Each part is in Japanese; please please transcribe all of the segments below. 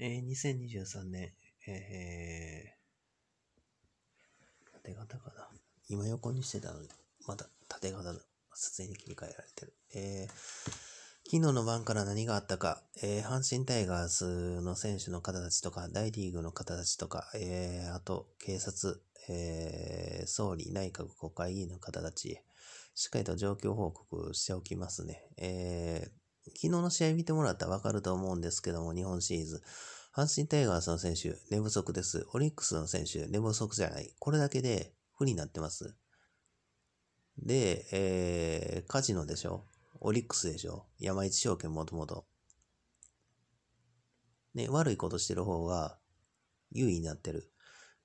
えー、2023年、えー、縦型かな。今横にしてたのに、まだ縦型の撮影に切り替えられてる。えー、昨日の晩から何があったか、えー、阪神タイガースの選手の方たちとか、大リーグの方たちとか、えー、あと、警察、えー、総理、内閣、国会議員の方たち、しっかりと状況報告しておきますね。えー昨日の試合見てもらったら分かると思うんですけども、日本シリーズ。阪神タイガースの選手、寝不足です。オリックスの選手、寝不足じゃない。これだけで不利になってます。で、えー、カジノでしょオリックスでしょ山一証券もともと。ね、悪いことしてる方が優位になってる。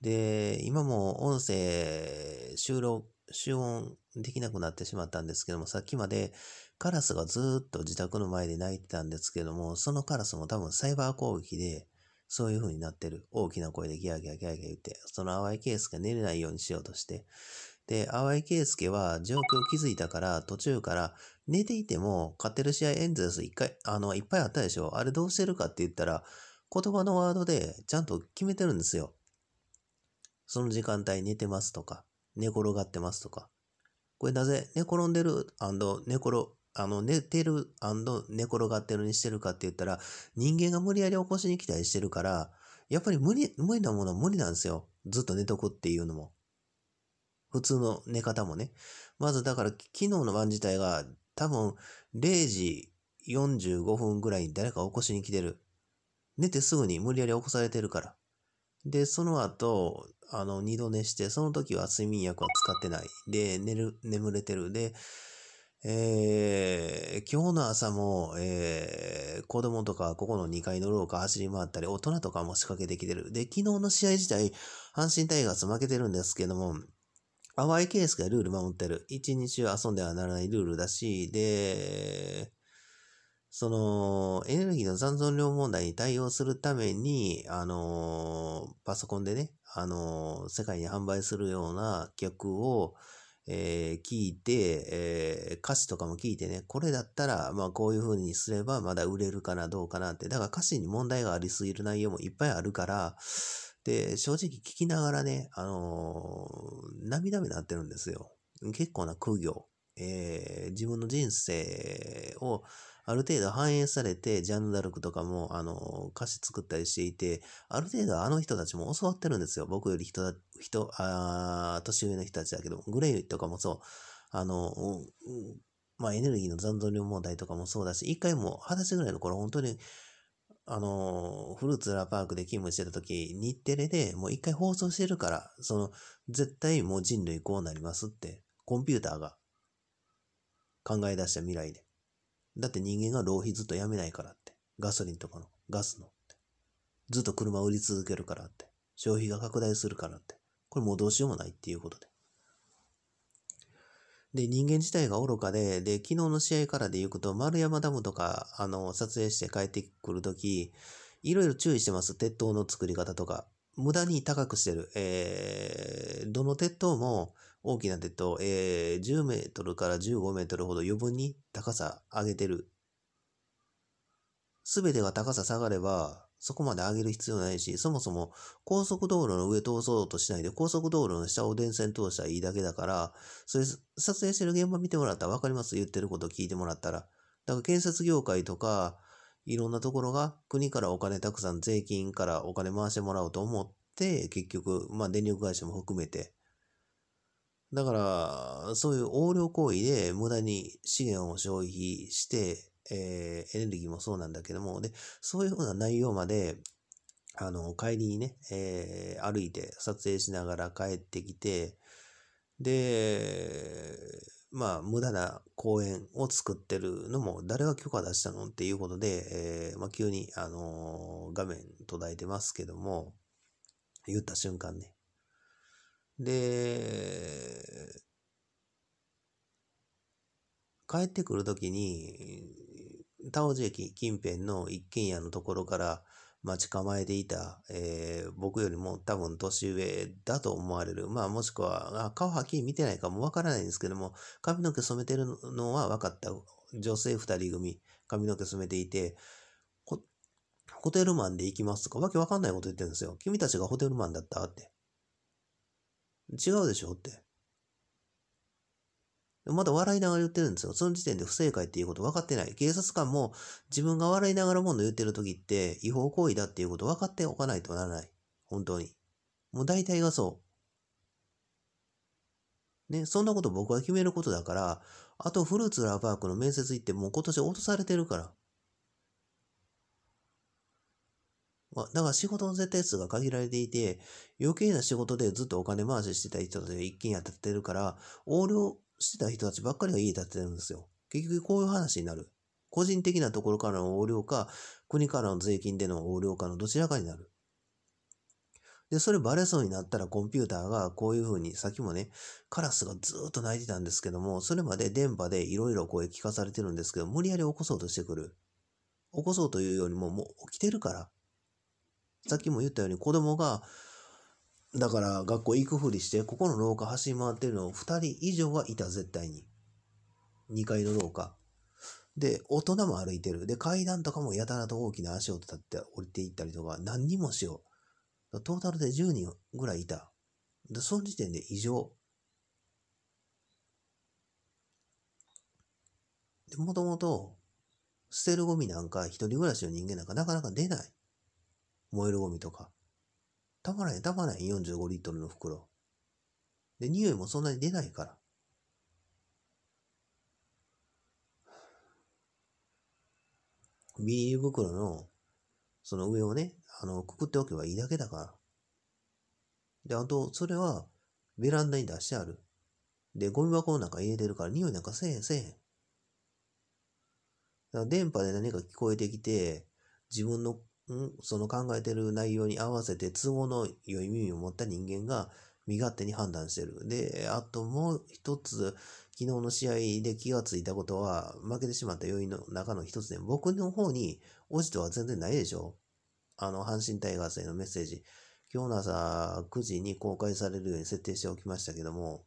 で、今も音声、収録、集音できなくなってしまったんですけども、さっきまでカラスがずっと自宅の前で鳴いてたんですけども、そのカラスも多分サイバー攻撃で、そういう風になってる。大きな声でギャーギャーギャーギャー言って、その淡井圭介が寝れないようにしようとして。で、淡井圭介は状況気づいたから、途中から寝ていても勝てる試合エンゼルス一回、あの、いっぱいあったでしょ。あれどうしてるかって言ったら、言葉のワードでちゃんと決めてるんですよ。その時間帯寝てますとか、寝転がってますとか。これなぜ寝転んでる寝転、あの、寝てる寝転がってるにしてるかって言ったら、人間が無理やり起こしに来たりしてるから、やっぱり無理、無理なものは無理なんですよ。ずっと寝とくっていうのも。普通の寝方もね。まずだから、昨日の晩自体が、多分、0時45分ぐらいに誰か起こしに来てる。寝てすぐに無理やり起こされてるから。で、その後、あの、二度寝して、その時は睡眠薬は使ってない。で、寝る、眠れてる。で、えー、今日の朝も、えー、子供とかここの2階の廊下走り回ったり、大人とかも仕掛けてきてる。で、昨日の試合自体、阪神タイガース負けてるんですけども、淡いケースがルール守ってる。一日遊んではならないルールだし、で、その、エネルギーの残存量問題に対応するために、あのー、パソコンでね、あのー、世界に販売するような曲を、えー、聞いて、えー、歌詞とかも聞いてね、これだったら、まあこういう風にすればまだ売れるかなどうかなって、だから歌詞に問題がありすぎる内容もいっぱいあるから、で、正直聞きながらね、あのー、涙目になってるんですよ。結構な苦行。えー、自分の人生を、ある程度反映されて、ジャンヌ・ダルクとかも、あの、歌詞作ったりしていて、ある程度あの人たちも教わってるんですよ。僕より人だ、人、あ年上の人たちだけど、グレイとかもそう、あの、まあ、エネルギーの残存量問題とかもそうだし、一回も二十歳ぐらいの頃、本当に、あの、フルーツラパークで勤務してた時、日テレでもう一回放送してるから、その、絶対もう人類こうなりますって、コンピューターが考え出した未来で。だって人間が浪費ずっとやめないからって。ガソリンとかの、ガスのって。ずっと車を売り続けるからって。消費が拡大するからって。これもうどうしようもないっていうことで。で、人間自体が愚かで、で、昨日の試合からで行くと、丸山ダムとか、あの、撮影して帰ってくるとき、いろいろ注意してます。鉄塔の作り方とか。無駄に高くしてる。えー、どの鉄塔も、大きな手と、えー、10メートルから15メートルほど余分に高さ上げてる。すべてが高さ下がれば、そこまで上げる必要ないし、そもそも高速道路の上通そうとしないで、高速道路の下を電線通したらいいだけだから、それ撮影してる現場見てもらったらわかります言ってること聞いてもらったら。だから建設業界とか、いろんなところが国からお金たくさん税金からお金回してもらおうと思って、結局、まあ電力会社も含めて、だから、そういう横領行為で無駄に資源を消費して、えー、エネルギーもそうなんだけども、で、そういうふうな内容まで、あの、帰りにね、えー、歩いて撮影しながら帰ってきて、で、まあ、無駄な公園を作ってるのも、誰が許可出したのっていうことで、えー、まあ、急に、あのー、画面途絶えてますけども、言った瞬間ね、で、帰ってくるときに、田尾寺駅近辺の一軒家のところから待ち構えていた、えー、僕よりも多分年上だと思われる。まあもしくは、あ顔はっきり見てないかもわからないんですけども、髪の毛染めてるのは分かった。女性二人組、髪の毛染めていて、ホテルマンで行きますとか、わけわかんないこと言ってるんですよ。君たちがホテルマンだったって。違うでしょって。まだ笑いながら言ってるんですよ。その時点で不正解っていうこと分かってない。警察官も自分が笑いながらもの言ってる時って違法行為だっていうこと分かっておかないとならない。本当に。もう大体がそう。ね、そんなこと僕が決めることだから、あとフルーツラーパークの面接行ってもう今年落とされてるから。まあ、だから仕事の設定数が限られていて、余計な仕事でずっとお金回ししてた人たちが一軒家建ててるから、横領してた人たちばっかりが家建ててるんですよ。結局こういう話になる。個人的なところからの横領か、国からの税金での横領かのどちらかになる。で、それバレそうになったらコンピューターがこういうふうに、さっきもね、カラスがずっと泣いてたんですけども、それまで電波でいろいろ声聞かされてるんですけど、無理やり起こそうとしてくる。起こそうというよりも、もう起きてるから、さっきも言ったように子供が、だから学校行くふりして、ここの廊下走り回ってるの2人以上はいた、絶対に。2階の廊下。で、大人も歩いてる。で、階段とかもやたらと大きな足を立って降りていったりとか、何人もしよう。トータルで10人ぐらいいた。で、その時点で異常。で、もともと、捨てるゴミなんか一人暮らしの人間なんかなかなか出ない。燃えるゴミとか。たまらへん、たまらへん、45リットルの袋。で、匂いもそんなに出ないから。ビニール袋の、その上をね、あの、くくっておけばいいだけだから。で、あと、それは、ベランダに出してある。で、ゴミ箱の中入れてるから、匂いなんかせえへんせえへん。電波で何か聞こえてきて、自分のその考えてる内容に合わせて都合の良い耳を持った人間が身勝手に判断してる。で、あともう一つ、昨日の試合で気がついたことは、負けてしまった要因の中の一つで、僕の方に落ちとは全然ないでしょ。あの、阪神タイガースへのメッセージ。今日の朝9時に公開されるように設定しておきましたけども、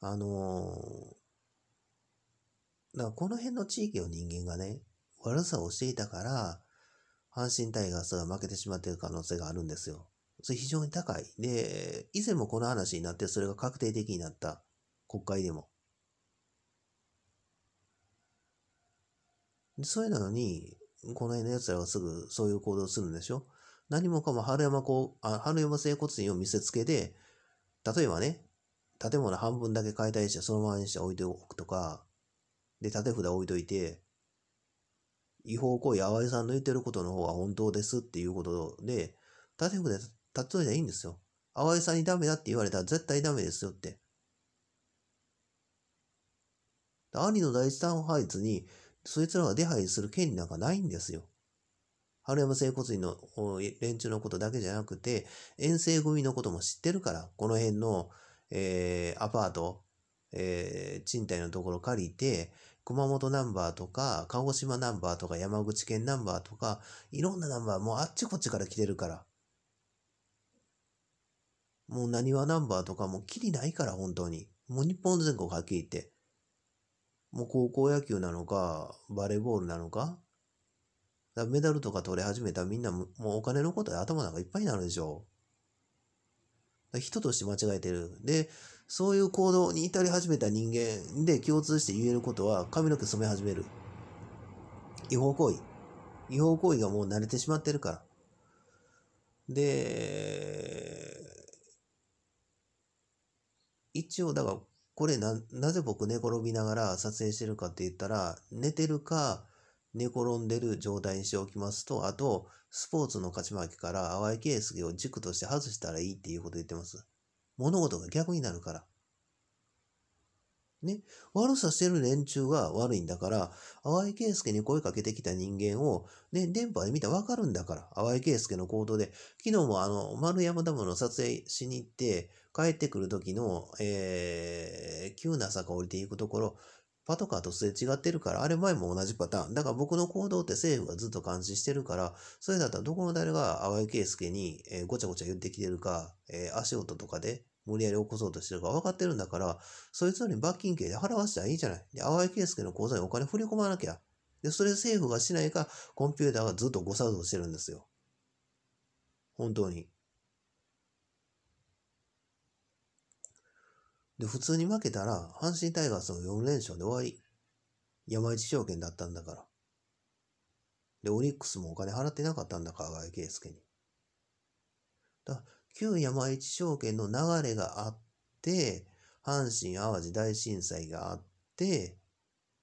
あのー、だからこの辺の地域の人間がね、悪さをしていたから、阪神タイガースが負けてしまっている可能性があるんですよ。それ非常に高い。で、以前もこの話になって、それが確定的になった国会でも。でそれなのに、この辺の奴らはすぐそういう行動をするんでしょ何もかも春山こう、あ春山整骨院を見せつけて、例えばね、建物半分だけ解体してそのままにして置いておくとか、で、縦札置いといて、違法行為、淡井さんの言ってることの方が本当ですっていうことで、他政立で例えゃいいんですよ。淡井さんにダメだって言われたら絶対ダメですよって。兄の第一三配置に、そいつらが出入りする権利なんかないんですよ。春山整骨院の連中のことだけじゃなくて、遠征組のことも知ってるから、この辺の、えー、アパート、えー、賃貸のところ借りて、熊本ナンバーとか、鹿児島ナンバーとか、山口県ナンバーとか、いろんなナンバー、もうあっちこっちから来てるから。もう何はナンバーとかもうきりないから、本当に。もう日本全国はっきり言って。もう高校野球なのか、バレーボールなのか。だメダルとか取れ始めたらみんなもうお金のことで頭なんかいっぱいになるでしょ。人として間違えてる。で、そういう行動に至り始めた人間で共通して言えることは髪の毛染め始める。違法行為。違法行為がもう慣れてしまってるから。で、一応だからこれな、なぜ僕寝転びながら撮影してるかって言ったら、寝てるか、寝転んでる状態にしておきますと、あと、スポーツの勝ち負けから淡いケースを軸として外したらいいっていうこと言ってます。物事が逆になるから。ね。悪さしてる連中が悪いんだから、淡井圭介に声かけてきた人間を、ね、電波で見たらわかるんだから、淡井圭介の行動で、昨日もあの、丸山ダムの撮影しに行って、帰ってくる時の、えー、急な坂降りていくところ、パトカーとすれ違ってるから、あれ前も同じパターン。だから僕の行動って政府がずっと監視してるから、それだったらどこの誰が淡井圭介に、えごちゃごちゃ言ってきてるか、えー、足音とかで無理やり起こそうとしてるか分かってるんだから、そいつらに罰金刑で払わせたらいいじゃない。で、淡井圭介の口座にお金振り込まなきゃ。で、それ政府がしないか、コンピューターがずっと誤作動してるんですよ。本当に。で、普通に負けたら、阪神タイガースの4連勝で終わり。山一証券だったんだから。で、オリックスもお金払ってなかったんだから、川井圭介に。だ旧山一証券の流れがあって、阪神・淡路大震災があって、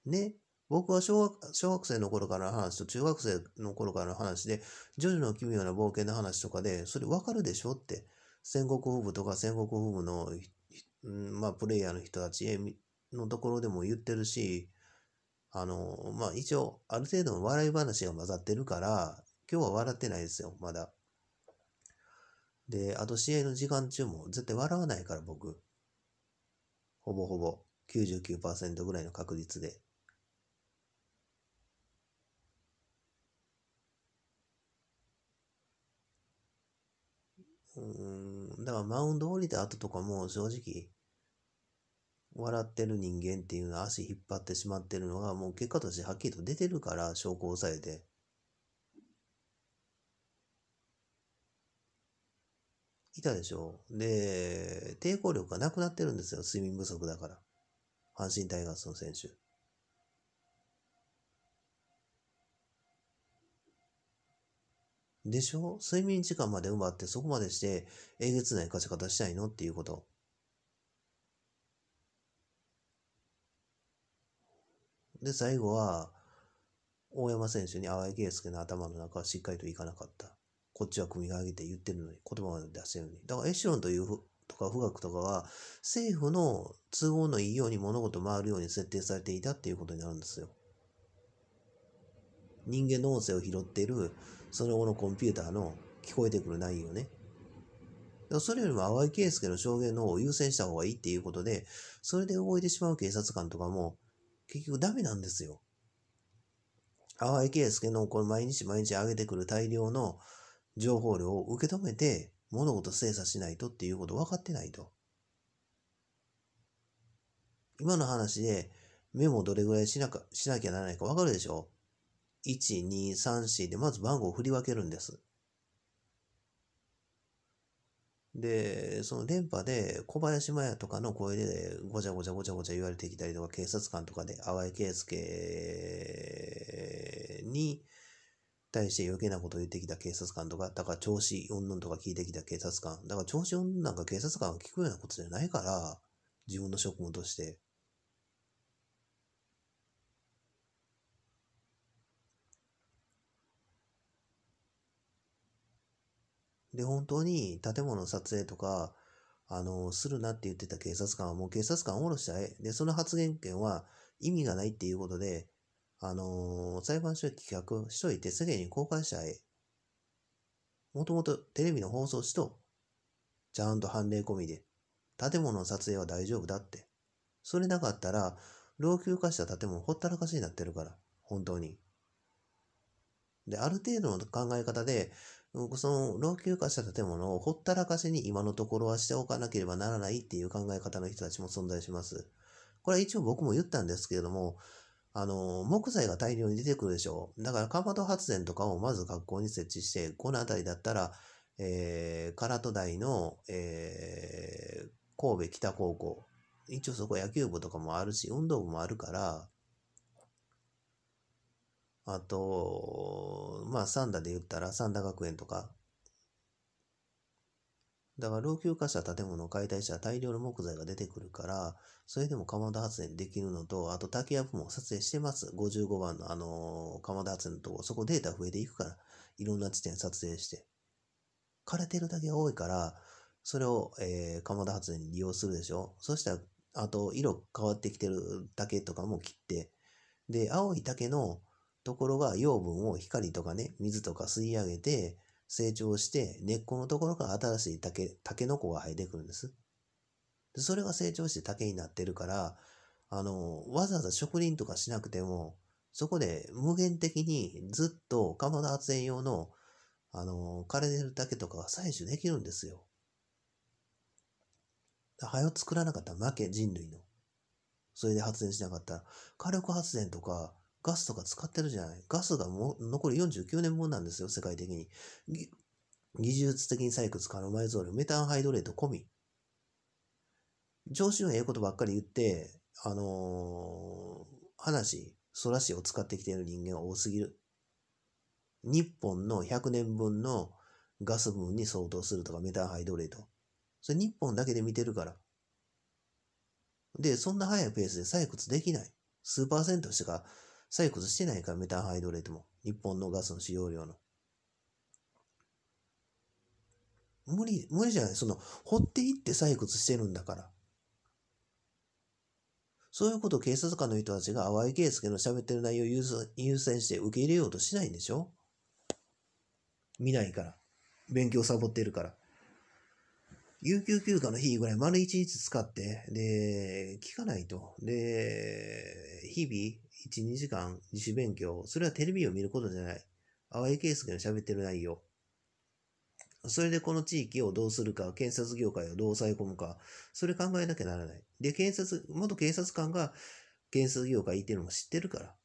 ね、僕は小学小学生の頃からの話と中学生の頃からの話で、ジョジョの奇妙な冒険の話とかで、それわかるでしょって、戦国風部とか戦国風部のまあ、プレイヤーの人たちのところでも言ってるし、あの、まあ、一応、ある程度の笑い話が混ざってるから、今日は笑ってないですよ、まだ。で、あと試合の時間中も絶対笑わないから、僕。ほぼほぼ99%ぐらいの確率で。うんだからマウンド降りた後とかも正直、笑ってる人間っていうのは足引っ張ってしまってるのがもう結果としてはっきりと出てるから証拠を抑えて。いたでしょで、抵抗力がなくなってるんですよ。睡眠不足だから。阪神タイガースの選手。でしょ睡眠時間まで奪ってそこまでしてえげつない勝ち方したいのっていうこと。で、最後は、大山選手に淡井圭介の頭の中はしっかりといかなかった。こっちは組み上げて言ってるのに、言葉まで出してるのに。だからエシロンというふとか富岳とかは、政府の都合のいいように物事回るように設定されていたっていうことになるんですよ。人間の音声を拾っているその後のコンピューターの聞こえてくる内容ね。それよりも淡井圭介の証言の方を優先した方がいいっていうことで、それで動いてしまう警察官とかも、結局ダメなんですよ。淡井圭介のこの毎日毎日上げてくる大量の情報量を受け止めて、物事精査しないとっていうこと分かってないと。今の話でメモどれぐらいしなかしなきゃならないか分かるでしょ1、2、3、4でまず番号を振り分けるんです。で、その電波で小林麻也とかの声でごちゃごちゃごちゃごちゃ言われてきたりとか、警察官とかで淡井圭介に対して余計なことを言ってきた警察官とか、だから調子うんんとか聞いてきた警察官、だから調子うんなんか警察官が聞くようなことじゃないから、自分の職務として。で、本当に建物撮影とか、あの、するなって言ってた警察官はもう警察官を下ろしたえ。で、その発言権は意味がないっていうことで、あのー、裁判所へ棄しといて世間に公開したえ。もともとテレビの放送しと、ちゃんと判例込みで、建物の撮影は大丈夫だって。それなかったら、老朽化した建物ほったらかしになってるから、本当に。で、ある程度の考え方で、その老朽化した建物をほったらかしに今のところはしておかなければならないっていう考え方の人たちも存在します。これは一応僕も言ったんですけれども、あの、木材が大量に出てくるでしょう。だから、かまど発電とかをまず学校に設置して、このあたりだったら、えー、唐戸台の、えー、神戸北高校。一応そこ野球部とかもあるし、運動部もあるから、あと、まあ、三田で言ったら三田学園とか、だから老朽化した建物を解体したら大量の木材が出てくるから、それでもま田発電できるのと、あと竹やぶも撮影してます。55番のあのかま田発電のとこ、そこデータ増えていくから、いろんな地点撮影して。枯れてるだけ多いから、それを、えー、鎌田発電に利用するでしょ。そしたら、あと色変わってきてる竹とかも切って、で、青い竹のところが養分を光とかね、水とか吸い上げて、成長して、根っこのところから新しい竹、竹の子が生えてくるんです。でそれが成長して竹になってるから、あの、わざわざ植林とかしなくても、そこで無限的にずっと鎌田発電用の、あの、枯れてる竹とかが採取できるんですよ。はよ作らなかったら負け、人類の。それで発電しなかったら、火力発電とか、ガスとか使ってるじゃない。ガスがも残り49年分なんですよ、世界的に。技術的に採掘可能ゾー量、メタンハイドレート込み。上司のええことばっかり言って、あのー、話、ソラシを使ってきている人間は多すぎる。日本の100年分のガス分に相当するとか、メタンハイドレート。それ日本だけで見てるから。で、そんな早いペースで採掘できない。数パーセントしか採掘してないから、メタンハイドレートも。日本のガスの使用量の。無理、無理じゃない。その、掘っていって採掘してるんだから。そういうことを警察官の人たちが淡井圭介の喋ってる内容を優先して受け入れようとしないんでしょ見ないから。勉強サボってるから。有給休暇の日ぐらい丸一日使って、で、聞かないと。で、日々、1、2時間自主勉強。それはテレビを見ることじゃない。淡井圭介の喋ってる内容。それでこの地域をどうするか、検察業界をどう抑え込むか、それ考えなきゃならない。で、検察、元警察官が検察業界ってるのも知ってるから。だか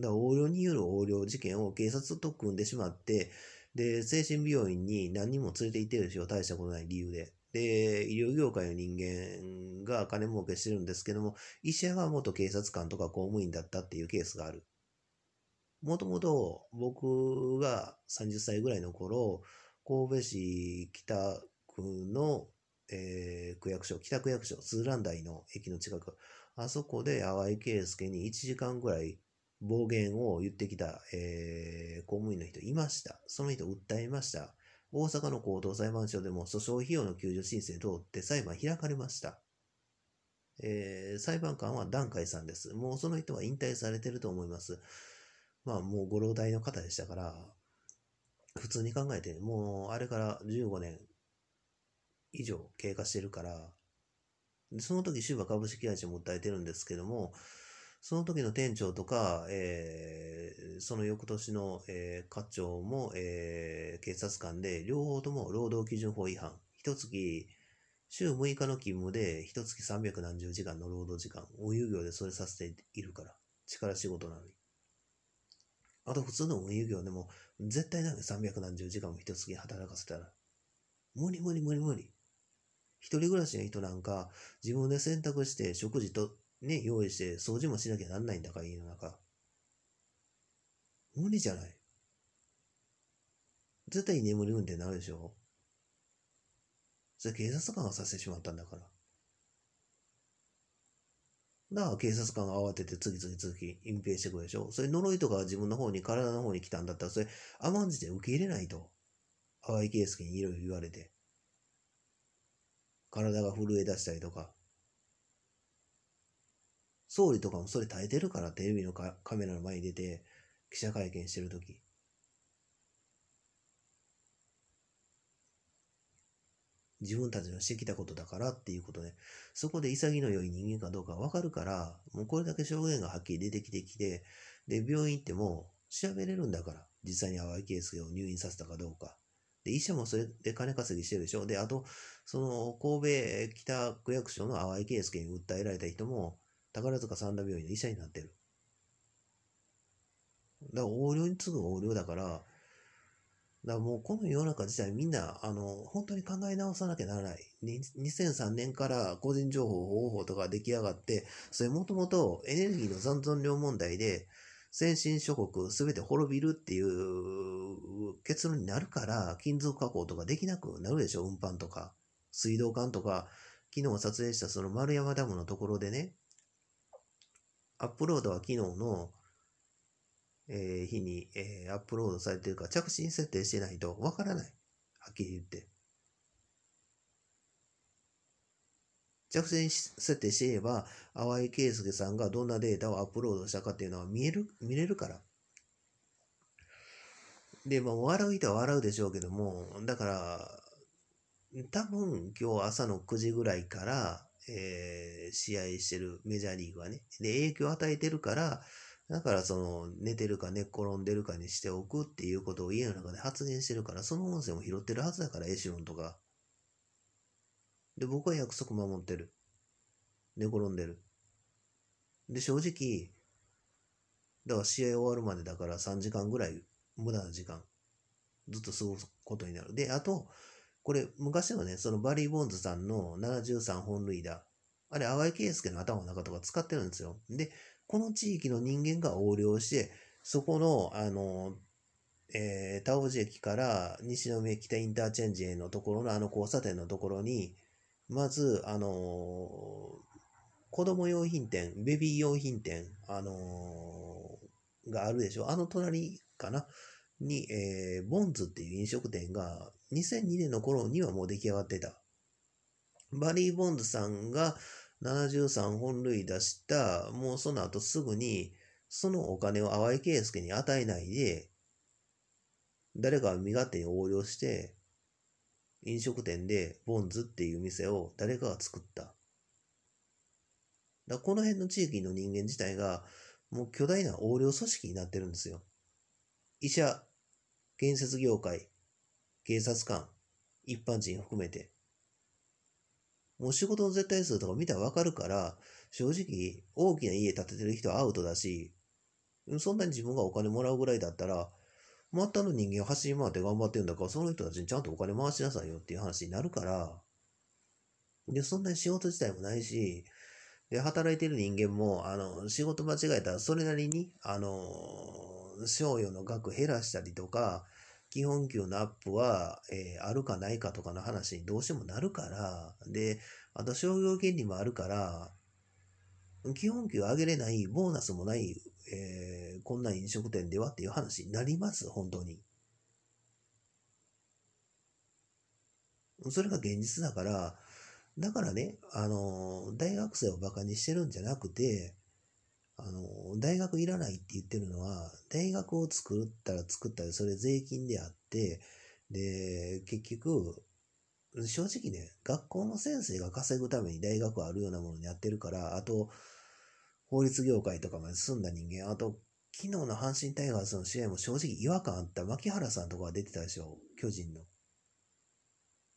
ら横領による横領事件を警察と組んでしまって、で、精神病院に何人も連れて行ってるでしょ、大したことない理由で。で、医療業界の人間が金儲けしてるんですけども、医者は元警察官とか公務員だったっていうケースがある。もともと僕が30歳ぐらいの頃、神戸市北区の、えー、区役所、北区役所、スーラン台の駅の近く、あそこで淡井圭介に1時間ぐらい暴言を言ってきた、えー、公務員の人いました。その人訴えました。大阪の高等裁判所でも訴訟費用の救助申請通って裁判開かれました。えー、裁判官は段階さんです。もうその人は引退されてると思います。まあもうご老体の方でしたから、普通に考えて、もうあれから15年以上経過してるから、その時、シューバ株式会社も訴えてるんですけども、その時の店長とか、えー、その翌年の、えー、課長も、えー、警察官で、両方とも労働基準法違反。一月、週6日の勤務で、一月300何十時間の労働時間。運輸業でそれさせているから。力仕事なのに。あと普通の運輸業でも、絶対なんか300何十時間も一月働かせたら。無理無理無理無理。一人暮らしの人なんか、自分で選択して食事とね、用意して掃除もしなきゃなんないんだから、家の中。無理じゃない。絶対眠り運転になるでしょそれ警察官がさせてしまったんだから。だから警察官が慌てて次々次々隠蔽してくるでしょそれ呪いとか自分の方に体の方に来たんだったら、それ甘んじて受け入れないと。淡井圭介にいろいろ言われて。体が震え出したりとか。総理とかもそれ耐えてるから、テレビのカメラの前に出て、記者会見してるとき。自分たちのしてきたことだからっていうことで、そこで潔の良い人間かどうかわかるから、もうこれだけ証言がはっきり出てきてきて、で、病院行っても調べれるんだから、実際に淡井圭介を入院させたかどうか。で、医者もそれで金稼ぎしてるでしょ。で、あと、その、神戸北区役所の淡井圭介に訴えられた人も、宝塚三田病院の医者になってる。だから横領に次ぐ横領だから、だからもうこの世の中自体みんな、あの、本当に考え直さなきゃならない。2003年から個人情報保護法とか出来上がって、それもともとエネルギーの残存量問題で、先進諸国すべて滅びるっていう結論になるから、金属加工とかできなくなるでしょ、運搬とか。水道管とか、昨日撮影したその丸山ダムのところでね、アップロードは昨日の、えー、日に、えー、アップロードされてるか着信設定してないとわからない。はっきり言って。着信設定していれば、淡井圭介さんがどんなデータをアップロードしたかっていうのは見える、見れるから。で、まあ、笑う人は笑うでしょうけども、だから、多分今日朝の9時ぐらいから、えー、試合してるメジャーリーグはね。で、影響を与えてるから、だからその、寝てるか寝っ転んでるかにしておくっていうことを家の中で発言してるから、その音声も拾ってるはずだから、エシロンとか。で、僕は約束守ってる。寝転んでる。で、正直、だから試合終わるまでだから3時間ぐらい無駄な時間ずっと過ごすことになる。で、あと、これ、昔はね、そのバリー・ボーンズさんの73本塁打、あれ、淡井圭介の頭の中とか使ってるんですよ。で、この地域の人間が横領して、そこの、あの、えー、田尾寺駅から西宮北インターチェンジへのところのあの交差点のところに、まず、あのー、子供用品店、ベビー用品店、あのー、があるでしょ。あの隣かな。に、えー、ボンズっていう飲食店が2002年の頃にはもう出来上がってた。バリー・ボンズさんが73本類出した、もうその後すぐに、そのお金を淡井圭介に与えないで、誰か身勝手に横領して、飲食店でボンズっていう店を誰かが作った。だこの辺の地域の人間自体が、もう巨大な横領組織になってるんですよ。医者、建設業界、警察官、一般人含めて。もう仕事の絶対数とか見たらわかるから、正直大きな家建ててる人はアウトだし、そんなに自分がお金もらうぐらいだったら、またの人間を走り回って頑張ってるんだから、その人たちにちゃんとお金回しなさいよっていう話になるから、で、そんなに仕事自体もないし、で、働いてる人間も、あの、仕事間違えたらそれなりに、あの、賞与の額減らしたりとか、基本給のアップは、えー、あるかないかとかの話にどうしてもなるから、で、あと商業権利もあるから、基本給上げれない、ボーナスもない、えー、こんな飲食店ではっていう話になります、本当に。それが現実だから、だからね、あの、大学生をバカにしてるんじゃなくて、あの、大学いらないって言ってるのは、大学を作ったら作ったで、それ税金であって、で、結局、正直ね、学校の先生が稼ぐために大学あるようなものにやってるから、あと、法律業界とかまで住んだ人間、あと、昨日の阪神タイガースの試合も正直違和感あった。牧原さんとかが出てたでしょ、巨人の。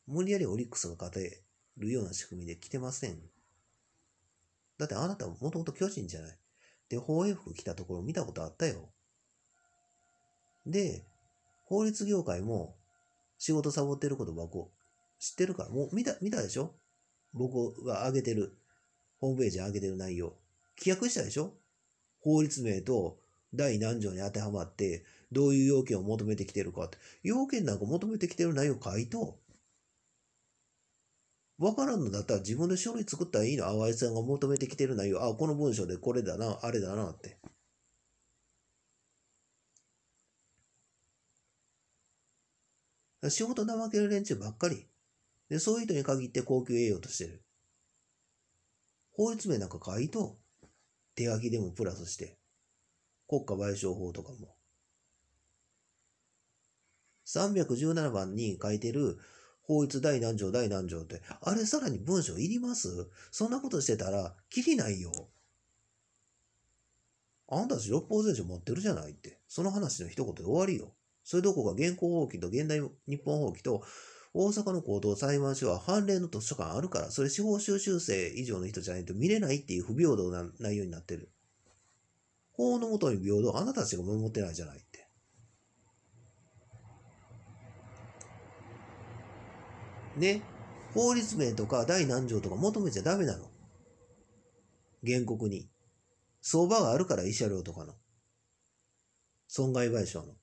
無理やりオリックスが勝てるような仕組みで来てません。だってあなたもともと巨人じゃない。で、法映服着たところ見たことあったよ。で、法律業界も仕事サボってることばこ知ってるから、もう見た、見たでしょ僕が上げてる、ホームページ上げてる内容。規約したでしょ法律名と第何条に当てはまって、どういう要件を求めてきてるかって、要件なんか求めてきてる内容書いと、わからんのだったら自分で書類作ったらいいの。淡井いさんが求めてきてる内容。あ、この文章でこれだな、あれだなって。仕事怠ける連中ばっかり。で、そういう人に限って高級栄養としてる。法律名なんか書いと、手書きでもプラスして、国家賠償法とかも。317番に書いてる法律第何条第何条って、あれさらに文章いりますそんなことしてたら、きりないよ。あんたたち六法全書持ってるじゃないって。その話の一言で終わりよ。それどこか現行法規と現代日本法規と、大阪の高等裁判所は判例の図書館あるから、それ司法修習生以上の人じゃないと見れないっていう不平等な内容になってる。法のもとに平等、あなたたちが守ってないじゃない。ね。法律名とか第何条とか求めちゃダメなの。原告に。相場があるから、慰謝料とかの。損害賠償の。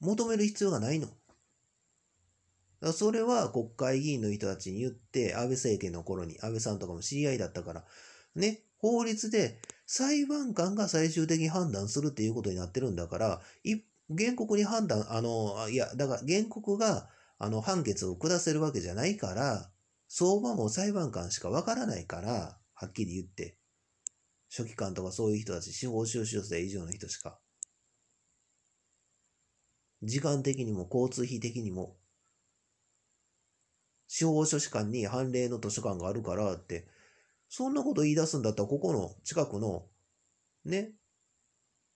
求める必要がないの。それは国会議員の人たちに言って、安倍政権の頃に、安倍さんとかも知り合いだったから、ね、法律で裁判官が最終的に判断するっていうことになってるんだから、一原告に判断、あの、いや、だから原告が、あの、判決を下せるわけじゃないから、相場も裁判官しかわからないから、はっきり言って。書記官とかそういう人たち、司法士習生以上の人しか。時間的にも交通費的にも。司法書士官に判例の図書館があるからって、そんなこと言い出すんだったら、ここの近くの、ね、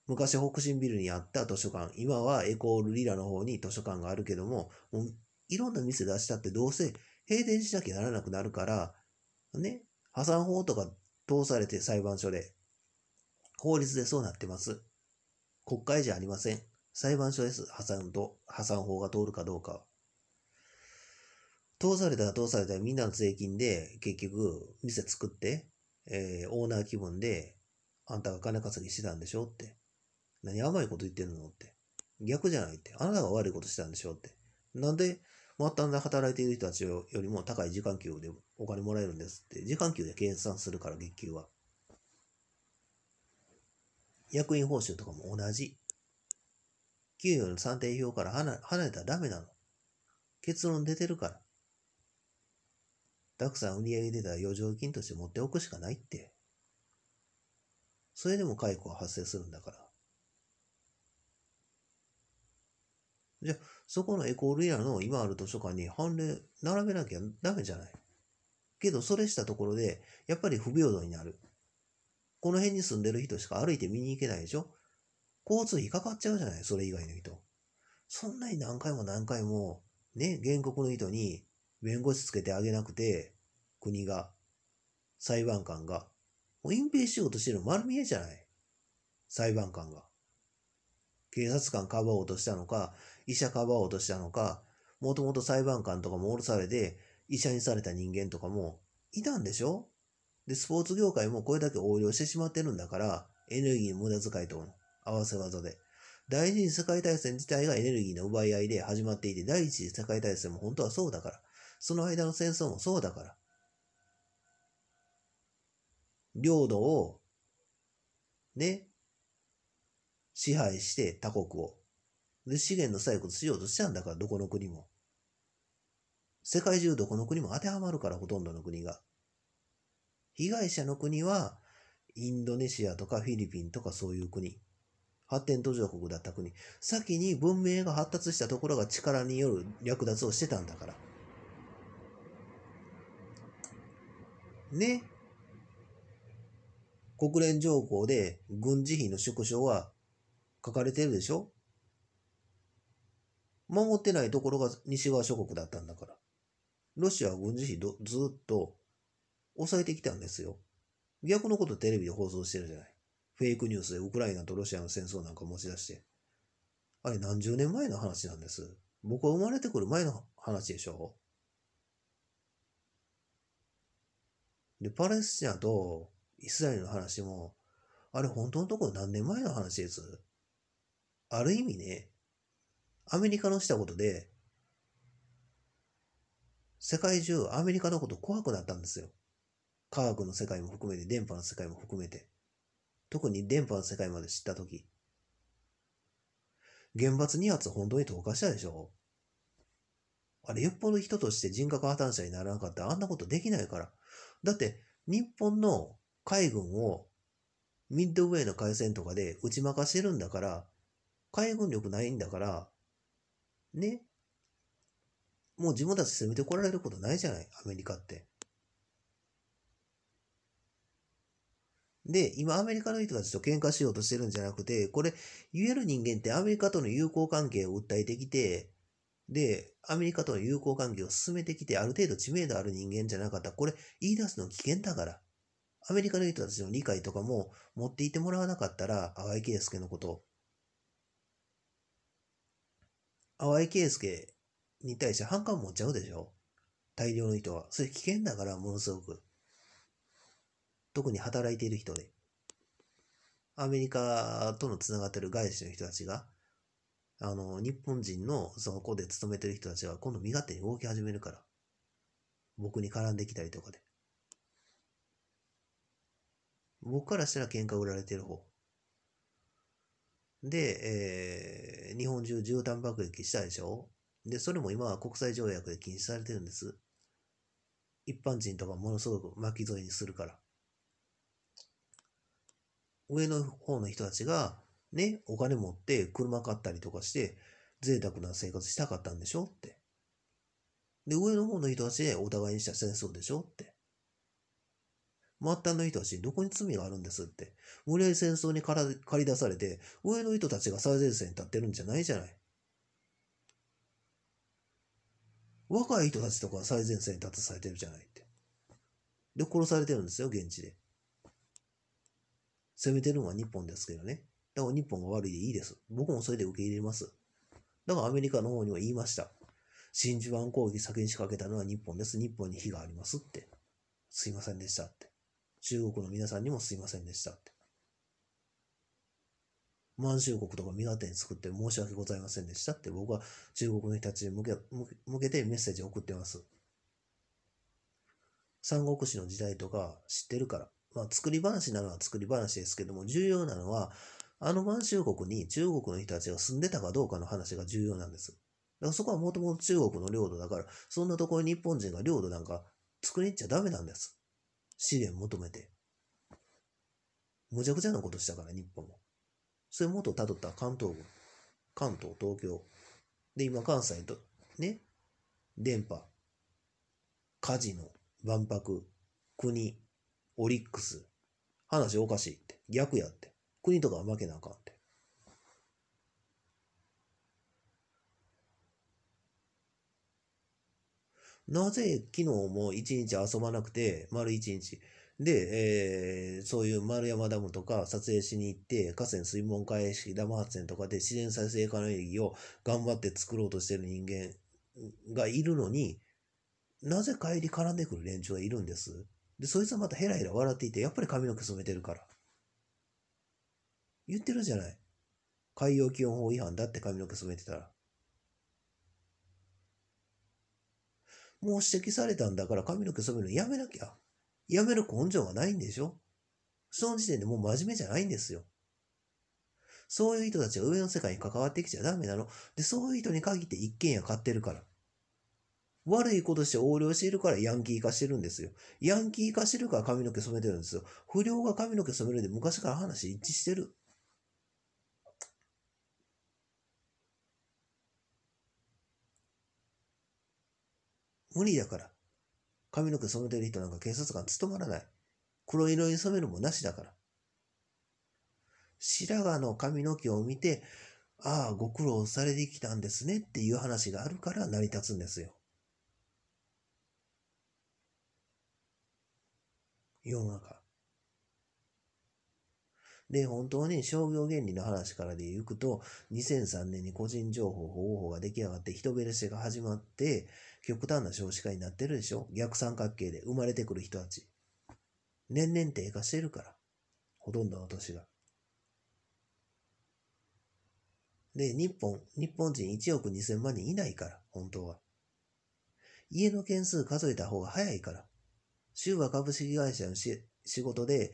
昔北新ビルにあった図書館、今はエコールリラの方に図書館があるけども、もういろんな店出したってどうせ閉店しなきゃならなくなるから、ね、破産法とか通されて裁判所で。法律でそうなってます。国会じゃありません。裁判所です。破産と、破産法が通るかどうか通されたら通されたらみんなの税金で結局店作って、えー、オーナー気分であんたが金稼ぎしてたんでしょって何甘いこと言ってるのって。逆じゃないって。あなたが悪いことしたんでしょって。なんで、末端で働いている人たちよりも高い時間給でお金もらえるんですって。時間給で計算するから、月給は。役員報酬とかも同じ。給与の算定表から離れたらダメなの。結論出てるから。たくさん売り上げ出たら余剰金として持っておくしかないって。それでも解雇は発生するんだから。じゃあ、そこのエコールエアの今ある図書館に判例並べなきゃダメじゃない。けど、それしたところで、やっぱり不平等になる。この辺に住んでる人しか歩いて見に行けないでしょ交通費かかっちゃうじゃないそれ以外の人。そんなに何回も何回も、ね、原告の人に弁護士つけてあげなくて、国が、裁判官が、もう隠蔽しようとしてるの丸見えじゃない裁判官が。警察官かばおうとしたのか、医者かばおうとしたのか、もともと裁判官とかもおろされて、医者にされた人間とかもいたんでしょで、スポーツ業界もこれだけ横領してしまってるんだから、エネルギー無駄遣いと合わせ技で。第二次世界大戦自体がエネルギーの奪い合いで始まっていて、第一次世界大戦も本当はそうだから。その間の戦争もそうだから。領土を、ね、支配して他国を。で、資源の採掘しようとしたんだから、どこの国も。世界中どこの国も当てはまるから、ほとんどの国が。被害者の国は、インドネシアとかフィリピンとかそういう国。発展途上国だった国。先に文明が発達したところが力による略奪をしてたんだから。ね。国連条項で軍事費の縮小は書かれてるでしょ守ってないところが西側諸国だったんだから。ロシアは軍事費ずっと抑えてきたんですよ。逆のことテレビで放送してるじゃない。フェイクニュースでウクライナとロシアの戦争なんか持ち出して。あれ何十年前の話なんです。僕は生まれてくる前の話でしょで、パレスチナとイスラエルの話も、あれ本当のところ何年前の話です。ある意味ね、アメリカのしたことで、世界中アメリカのこと怖くなったんですよ。科学の世界も含めて、電波の世界も含めて。特に電波の世界まで知ったとき。原発2発本当に投下したでしょあれ、よっぽど人として人格破綻者にならなかったらあんなことできないから。だって、日本の海軍をミッドウェイの海戦とかで打ち負かしてるんだから、海軍力ないんだから、ね。もう自分たち攻めてこられることないじゃない、アメリカって。で、今アメリカの人たちと喧嘩しようとしてるんじゃなくて、これ言える人間ってアメリカとの友好関係を訴えてきて、で、アメリカとの友好関係を進めてきて、ある程度知名度ある人間じゃなかったら、これ言い出すの危険だから。アメリカの人たちの理解とかも持っていてもらわなかったら、淡井圭介のこと淡井圭介に対して反感持っちゃうでしょ大量の人は。それ危険だから、ものすごく。特に働いている人で。アメリカとのつながってる外資の人たちが、あの、日本人のその子で勤めてる人たちが今度身勝手に動き始めるから。僕に絡んできたりとかで。僕からしたら喧嘩売られてる方。で、えー、日本中絨毯爆撃したでしょで、それも今は国際条約で禁止されてるんです。一般人とかものすごく巻き添えにするから。上の方の人たちが、ね、お金持って車買ったりとかして、贅沢な生活したかったんでしょって。で、上の方の人たちでお互いにした戦争でしょって。末端の人たち、どこに罪があるんですって。無理戦争に駆り出されて、上の人たちが最前線に立ってるんじゃないじゃない。若い人たちとか最前線に立たされてるじゃないって。で、殺されてるんですよ、現地で。攻めてるのは日本ですけどね。だから日本が悪いでいいです。僕もそれで受け入れます。だからアメリカの方には言いました。真珠湾攻撃先に仕掛けたのは日本です。日本に非がありますって。すいませんでしたって。中国の皆さんにもすいませんでしたって。満州国とか手に作って申し訳ございませんでしたって僕は中国の人たちに向け向けてメッセージを送ってます。三国志の時代とか知ってるから。まあ作り話なのは作り話ですけども重要なのはあの満州国に中国の人たちが住んでたかどうかの話が重要なんです。だからそこはもともと中国の領土だからそんなところに日本人が領土なんか作りに行っちゃダメなんです。資源求めて、むちゃくちゃなことしたから、日本も。それ元をたどった関東軍、関東、東京。で、今関西と、ね、電波、カジノ、万博、国、オリックス、話おかしいって、逆やって。国とかは負けなあかんって。なぜ昨日も一日遊ばなくて、丸一日。で、えー、そういう丸山ダムとか撮影しに行って、河川水門開式ダム発電とかで自然再生可能エネルギーを頑張って作ろうとしてる人間がいるのに、なぜ帰り絡んでくる連中がいるんです。で、そいつはまたヘラヘラ笑っていて、やっぱり髪の毛染めてるから。言ってるじゃない。海洋気温法違反だって髪の毛染めてたら。もう指摘されたんだから髪の毛染めるのやめなきゃ。やめる根性がないんでしょその時点でもう真面目じゃないんですよ。そういう人たちは上の世界に関わってきちゃダメなの。で、そういう人に限って一軒家買ってるから。悪いことして横領しているからヤンキー化してるんですよ。ヤンキー化してるから髪の毛染めてるんですよ。不良が髪の毛染めるんで昔から話一致してる。無理だから。髪の毛染めてる人なんか警察官務まらない。黒色に染めるもなしだから。白髪の髪の毛を見て、ああ、ご苦労されてきたんですねっていう話があるから成り立つんですよ。世の中。で、本当に商業原理の話からで行くと、2003年に個人情報保護法が出来上がって人減らしが始まって、極端な少子化になってるでしょ逆三角形で生まれてくる人たち。年々低下してるから。ほとんどの年が。で、日本、日本人1億2000万人いないから、本当は。家の件数数えた方が早いから。週は株式会社のし仕事で、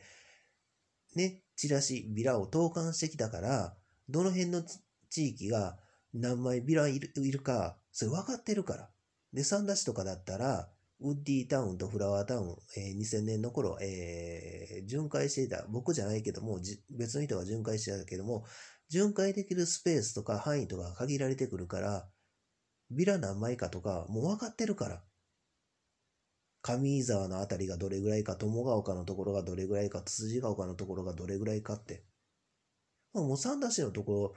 ね、チラシ、ビラを投函してきたから、どの辺の地域が何枚ビラいるいるか、それ分かってるから。で、サンダ市とかだったら、ウッディタウンとフラワータウン、えー、2000年の頃、えー、巡回していた、僕じゃないけども、別の人が巡回してたけども、巡回できるスペースとか範囲とか限られてくるから、ビラ何枚かとか、もう分かってるから。上井沢のあたりがどれぐらいか、友ヶ丘のところがどれぐらいか、つつじヶ丘のところがどれぐらいかって。もう三田市のところ、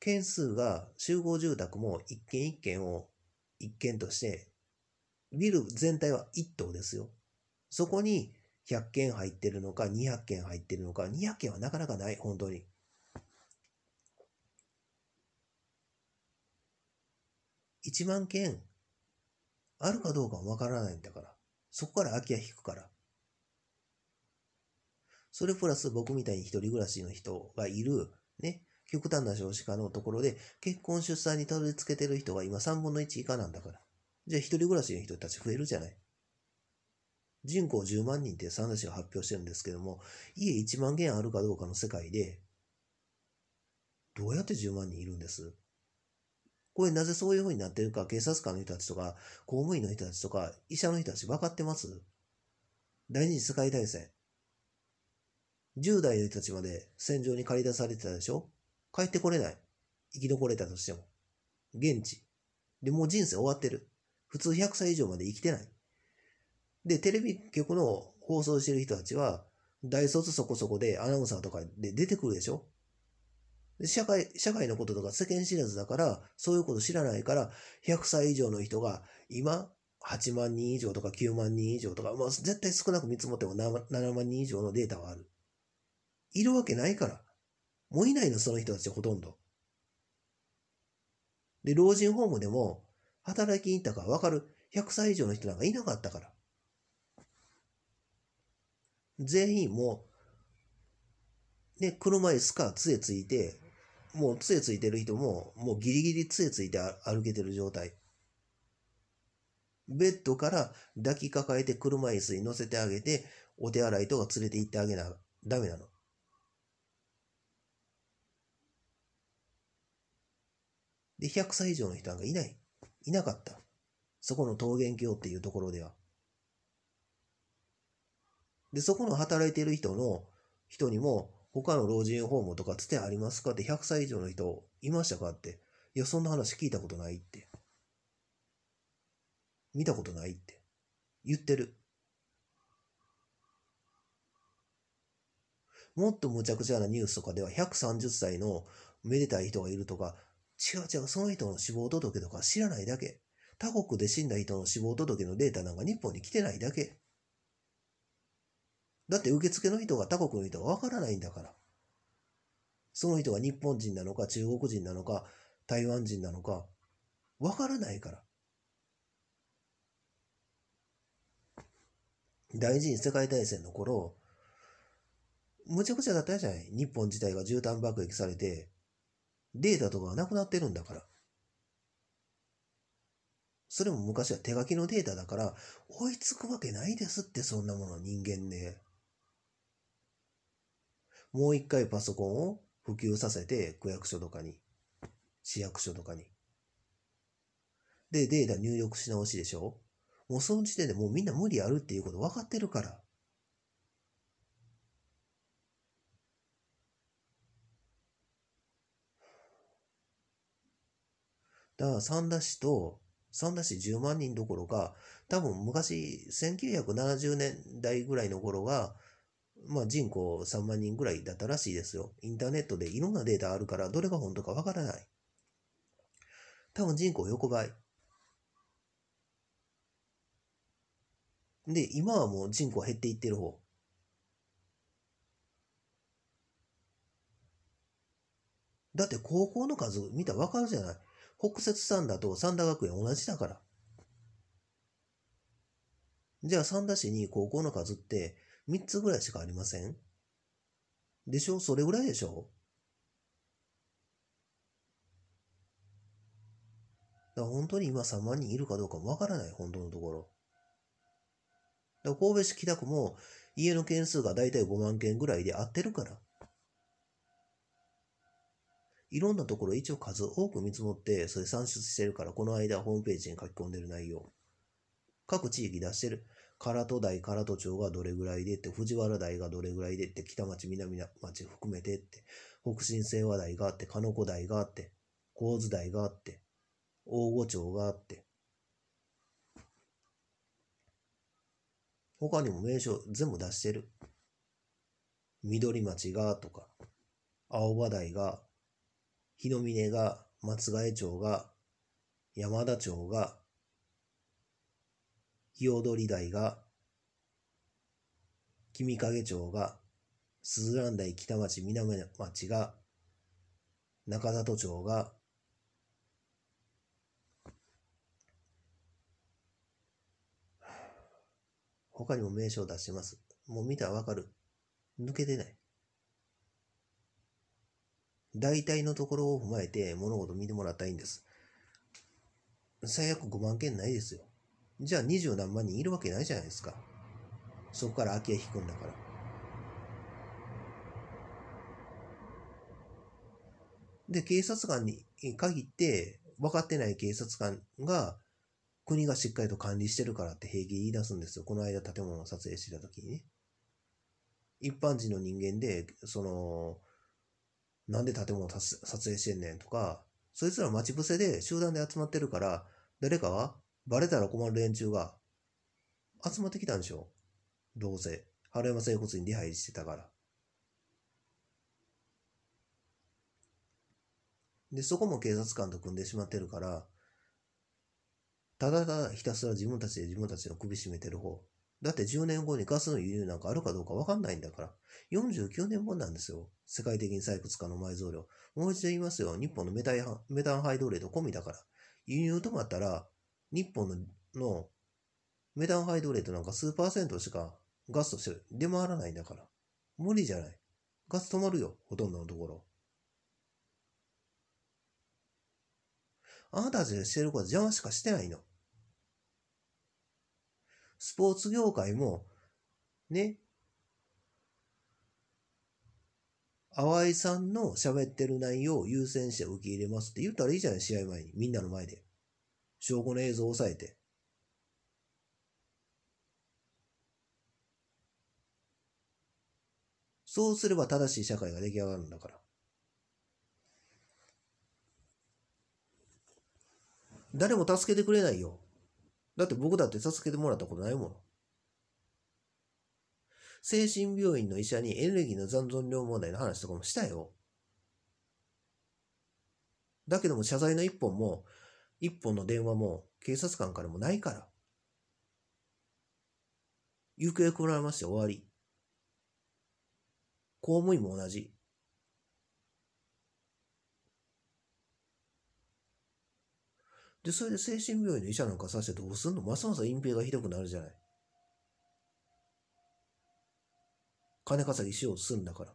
件数が集合住宅も一軒一軒を一軒として、ビル全体は1棟ですよ。そこに100件入ってるのか、200件入ってるのか、200件はなかなかない、本当に。1万件あるかどうかわからないんだから。そこから空き家引くから。それプラス僕みたいに一人暮らしの人がいる、ね、極端な少子化のところで、結婚出産にたどり着けてる人が今3分の1以下なんだから。じゃあ一人暮らしの人たち増えるじゃない。人口10万人って三田をが発表してるんですけども、家1万件あるかどうかの世界で、どうやって10万人いるんですこれなぜそういう風になってるか、警察官の人たちとか、公務員の人たちとか、医者の人たち分かってます第二次世界大戦。10代の人たちまで戦場に駆り出されてたでしょ帰ってこれない。生き残れたとしても。現地。で、もう人生終わってる。普通100歳以上まで生きてない。で、テレビ局の放送してる人たちは、大卒そこそこでアナウンサーとかで出てくるでしょ社会、社会のこととか世間知らずだから、そういうこと知らないから、100歳以上の人が今、8万人以上とか9万人以上とか、まあ絶対少なく見積もっても7万人以上のデータはある。いるわけないから。もういないの、その人たちほとんど。で、老人ホームでも、働きに行ったかわかる100歳以上の人なんかいなかったから。全員もう、ね、車椅子か杖ついて、もう杖ついてる人も、もうギリギリ杖ついて歩けてる状態。ベッドから抱きかかえて車椅子に乗せてあげて、お手洗いとか連れて行ってあげな、ダメなの。で、100歳以上の人なんかいない。いなかった。そこの桃源郷っていうところでは。で、そこの働いてる人の人にも、他の老人ホームとかつてありますかって100歳以上の人いましたかって。いや、そんな話聞いたことないって。見たことないって。言ってる。もっと無茶苦茶なニュースとかでは130歳のめでたい人がいるとか、違う違う、その人の死亡届とか知らないだけ。他国で死んだ人の死亡届のデータなんか日本に来てないだけ。だって受付の人が他国の人はわからないんだから。その人が日本人なのか中国人なのか台湾人なのかわからないから。第臣次世界大戦の頃、むちゃくちゃだったじゃない。日本自体が絨毯爆撃されて、データとかがなくなってるんだから。それも昔は手書きのデータだから、追いつくわけないですって、そんなもの人間ね。もう一回パソコンを普及させて、区役所とかに、市役所とかに。で、データ入力し直しでしょもうその時点でもうみんな無理あるっていうこと分かってるから。だから三田市と、三田市10万人どころか、多分昔、1970年代ぐらいの頃が、まあ人口3万人ぐらいだったらしいですよ。インターネットでいろんなデータあるから、どれが本当かわからない。多分人口横ばい。で、今はもう人口減っていってる方。だって高校の数見たらわかるじゃない。北摂三田と三田学園同じだから。じゃあ三田市に高校の数って3つぐらいしかありませんでしょそれぐらいでしょだから本当に今3万人いるかどうかわからない、本当のところ。だから神戸市北区も家の件数がだいたい5万件ぐらいで合ってるから。いろんなところ一応数多く見積もって、それ算出してるから、この間ホームページに書き込んでる内容。各地域出してる。唐戸台、唐戸町がどれぐらいでって、藤原台がどれぐらいでって、北町、南町含めてって、北新清和台があって、鹿野古台があって、神津台があって、大御町があって、他にも名称全部出してる。緑町がとか、青葉台が、日の峰が、松ヶ江町が、山田町が、日踊り台が、君影町が、鈴蘭台北町南町が、中里町が、他にも名称出してます。もう見たらわかる。抜けてない。大体のところを踏まえて物事を見てもらったらいいんです。最悪5万件ないですよ。じゃあ二十何万人いるわけないじゃないですか。そこから空き家引くんだから。で、警察官に限って、分かってない警察官が、国がしっかりと管理してるからって平気言い出すんですよ。この間建物を撮影してた時にね。一般人の人間で、その、なんで建物撮影してんねんとか、そいつら待ち伏せで集団で集まってるから、誰かはバレたら困る連中が集まってきたんでしょどうせ、春山物骨リ出入してたから。で、そこも警察官と組んでしまってるから、ただただひたすら自分たちで自分たちの首絞めてる方。だって10年後にガスの輸入なんかあるかどうかわかんないんだから。49年分なんですよ。世界的に採掘家の埋蔵量。もう一度言いますよ。日本のメタメタンドレート込みだから。輸入止まったら、日本ののメタンハイドレートなんか数パーセントしかガスとして出回らないんだから。無理じゃない。ガス止まるよ。ほとんどのところ。あなたたちがしてること邪魔しかしてないの。スポーツ業界も、ね、淡井さんの喋ってる内容を優先して受け入れますって言ったらいいじゃない、試合前に。みんなの前で。証拠の映像を押さえて。そうすれば正しい社会が出来上がるんだから。誰も助けてくれないよ。だって僕だって助けてもらったことないもん。精神病院の医者にエネルギーの残存量問題の話とかもしたよ。だけども謝罪の一本も、一本の電話も警察官からもないから。行方くらまして終わり。公務員も同じ。で、それで精神病院の医者なんかさせてどうすんのますます隠蔽がひどくなるじゃない。金稼ぎしようすんだから。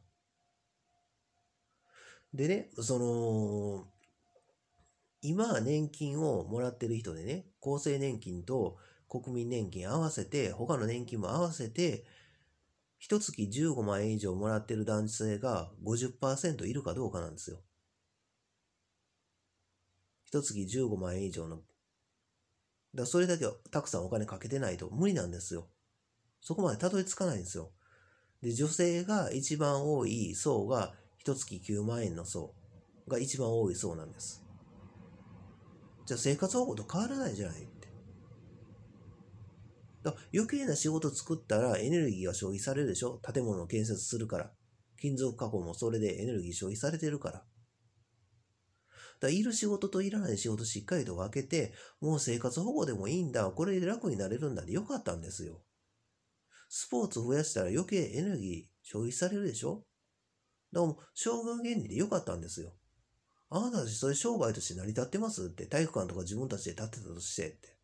でね、その、今、年金をもらってる人でね、厚生年金と国民年金合わせて、他の年金も合わせて、一月15万円以上もらってる男性が50%いるかどうかなんですよ。一月15万円以上の、だそれだけたくさんお金かけてないと無理なんですよ。そこまでたどり着かないんですよ。で、女性が一番多い層が一月9万円の層が一番多い層なんです。じゃあ生活保護と変わらないじゃないって。だ余計な仕事作ったらエネルギーが消費されるでしょ建物を建設するから。金属加工もそれでエネルギー消費されてるから。だいる仕事といらない仕事しっかりと分けて、もう生活保護でもいいんだ、これで楽になれるんだでよかったんですよ。スポーツ増やしたら余計エネルギー消費されるでしょだからもう、原理でよかったんですよ。あなたたちそれ商売として成り立ってますって、体育館とか自分たちで立ってたとしてって。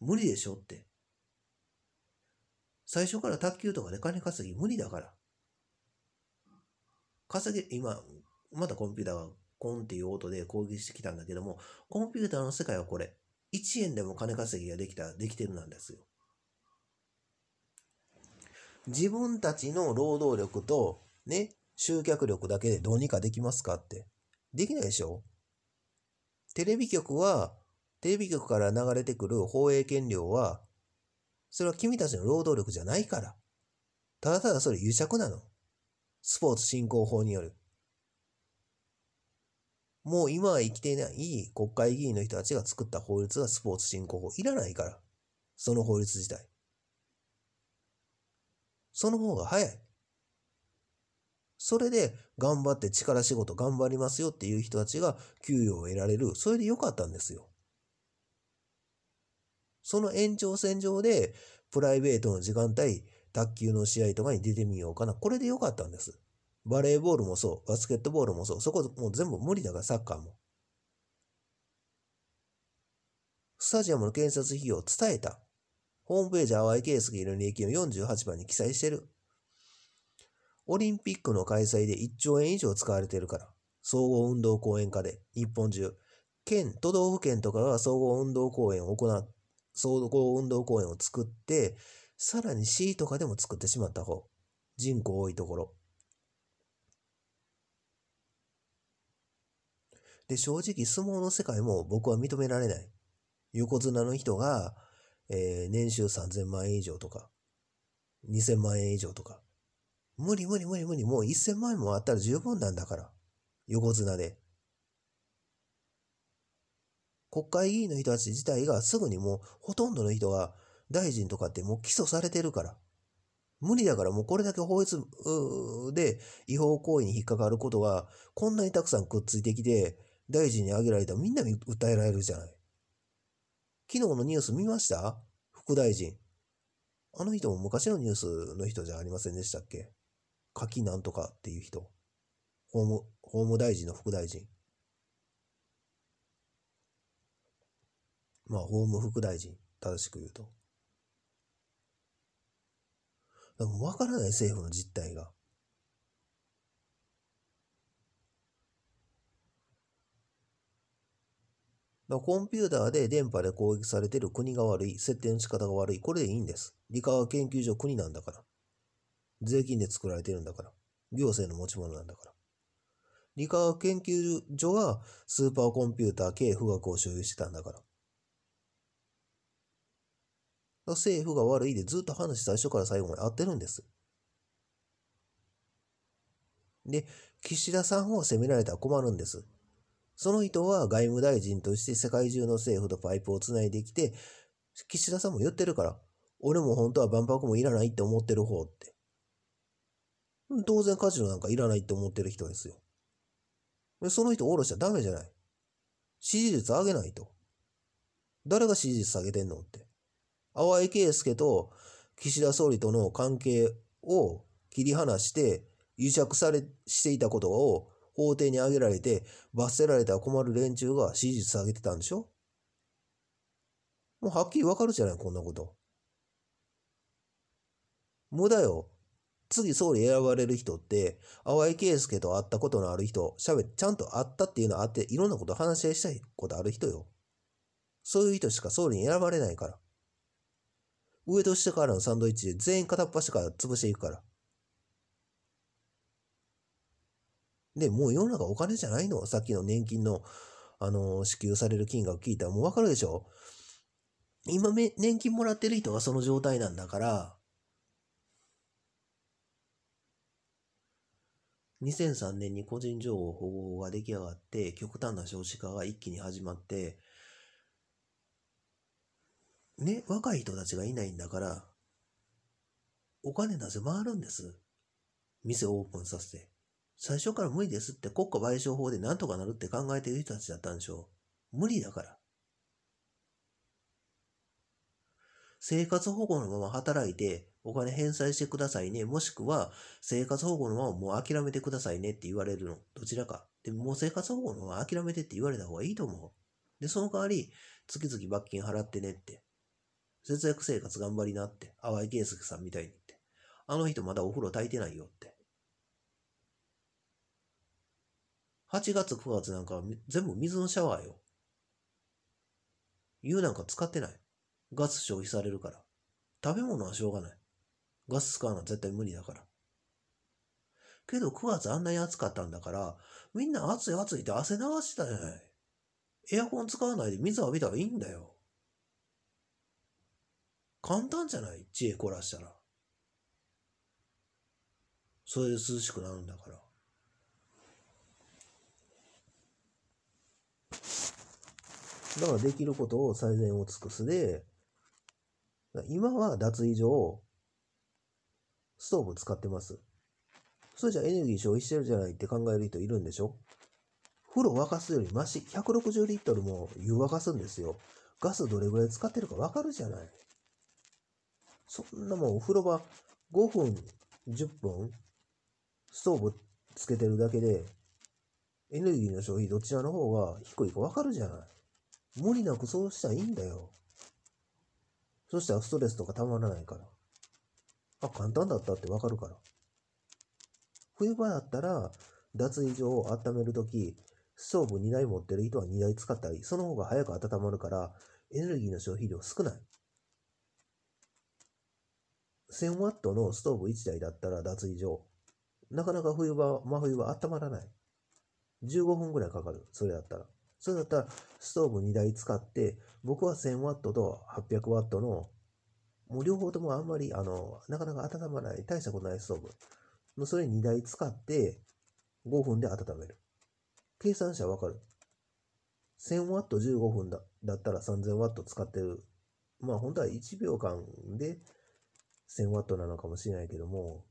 無理でしょって。最初から卓球とかで金稼ぎ無理だから。稼げ、今、またコンピューターがコンっていう音で攻撃してきたんだけども、コンピューターの世界はこれ、1円でも金稼ぎができた、できてるなんですよ。自分たちの労働力と、ね、集客力だけでどうにかできますかって。できないでしょテレビ局は、テレビ局から流れてくる放映権料は、それは君たちの労働力じゃないから。ただただそれ癒着なの。スポーツ振興法による。もう今は生きていない国会議員の人たちが作った法律がスポーツ振興法いらないから。その法律自体。その方が早い。それで頑張って力仕事頑張りますよっていう人たちが給与を得られる。それで良かったんですよ。その延長線上でプライベートの時間帯、卓球の試合とかに出てみようかな。これで良かったんです。バレーボールもそう、バスケットボールもそう、そこもう全部無理だから、サッカーも。スタジアムの建設費用を伝えた。ホームページ淡井圭介の利益の48番に記載してる。オリンピックの開催で1兆円以上使われてるから。総合運動公園化で、日本中、県、都道府県とかが総合運動公園を行う、総合運動公園を作って、さらに市とかでも作ってしまった方。人口多いところ。で、正直相撲の世界も僕は認められない。横綱の人が、えー、年収3000万円以上とか、2000万円以上とか。無理無理無理無理、もう1000万円もあったら十分なんだから。横綱で。国会議員の人たち自体がすぐにもうほとんどの人が大臣とかってもう起訴されてるから。無理だからもうこれだけ法律で違法行為に引っかかることがこんなにたくさんくっついてきて、大臣に挙げられたみんなに訴えられるじゃない。昨日のニュース見ました副大臣。あの人も昔のニュースの人じゃありませんでしたっけ柿なんとかっていう人。法務、法務大臣の副大臣。まあ、法務副大臣、正しく言うと。でも分からない政府の実態が。あ、コンピューターで電波で攻撃されてる国が悪い、設定の仕方が悪い、これでいいんです。理科学研究所国なんだから。税金で作られてるんだから。行政の持ち物なんだから。理科学研究所はスーパーコンピューター系富岳を所有してたんだから政府が悪いでずっと話最初から最後まで合ってるんです。で、岸田さんを責められたら困るんです。その人は外務大臣として世界中の政府とパイプをつないできて、岸田さんも言ってるから、俺も本当は万博もいらないって思ってる方って。当然カジノなんかいらないって思ってる人ですよ。その人を下ろしちゃダメじゃない。支持率上げないと。誰が支持率下げてんのって。淡井圭介と岸田総理との関係を切り離して癒着され、していたことを法廷に挙げられて、罰せられたら困る連中が支持下げてたんでしょもうはっきりわかるじゃない、こんなこと。無駄よ。次総理選ばれる人って、淡井圭介と会ったことのある人、喋ちゃんと会ったっていうのあって、いろんなこと話し合いしたいことある人よ。そういう人しか総理に選ばれないから。上と下からのサンドイッチで全員片っ端から潰していくから。で、もう世の中お金じゃないのさっきの年金の、あのー、支給される金額聞いたらもうわかるでしょ今め、年金もらってる人がその状態なんだから、2003年に個人情報保護法が出来上がって、極端な少子化が一気に始まって、ね、若い人たちがいないんだから、お金なぜ回るんです。店をオープンさせて。最初から無理ですって国家賠償法で何とかなるって考えている人たちだったんでしょう。無理だから。生活保護のまま働いてお金返済してくださいね。もしくは生活保護のままもう諦めてくださいねって言われるの。どちらか。でももう生活保護のまま諦めてって言われた方がいいと思う。で、その代わり月々罰金払ってねって。節約生活頑張りなって。淡井圭介さんみたいにって。あの人まだお風呂炊いてないよって。8月9月なんか全部水のシャワーよ。湯なんか使ってない。ガス消費されるから。食べ物はしょうがない。ガス使うのは絶対無理だから。けど9月あんなに暑かったんだから、みんな暑い暑いって汗流してたじゃない。エアコン使わないで水浴びたらいいんだよ。簡単じゃない知恵凝らしたら。それで涼しくなるんだから。だからできることを最善を尽くすで、今は脱衣所ストーブ使ってます。それじゃエネルギー消費してるじゃないって考える人いるんでしょ風呂沸かすよりマシ。160リットルも湯沸かすんですよ。ガスどれぐらい使ってるかわかるじゃない。そんなもんお風呂場5分、10分、ストーブつけてるだけで、エネルギーの消費どちらの方が低いかわかるじゃない。無理なくそうしたらいいんだよ。そしたらストレスとかたまらないから。あ、簡単だったってわかるから。冬場だったら、脱衣所を温めるとき、ストーブ2台持ってる人は2台使ったり、その方が早く温まるから、エネルギーの消費量少ない。1000ワットのストーブ1台だったら脱衣所。なかなか冬場、真冬は温まらない。15分ぐらいかかる。それだったら。それだったらストーブ2台使って、僕は 1000W と 800W の、もう両方ともあんまり、あの、なかなか温まない、大したことないストーブ。もうそれ2台使って、5分で温める。計算したらわかる。1000W15 分だだったら 3000W 使ってる。まあ本当は1秒間で 1000W なのかもしれないけども、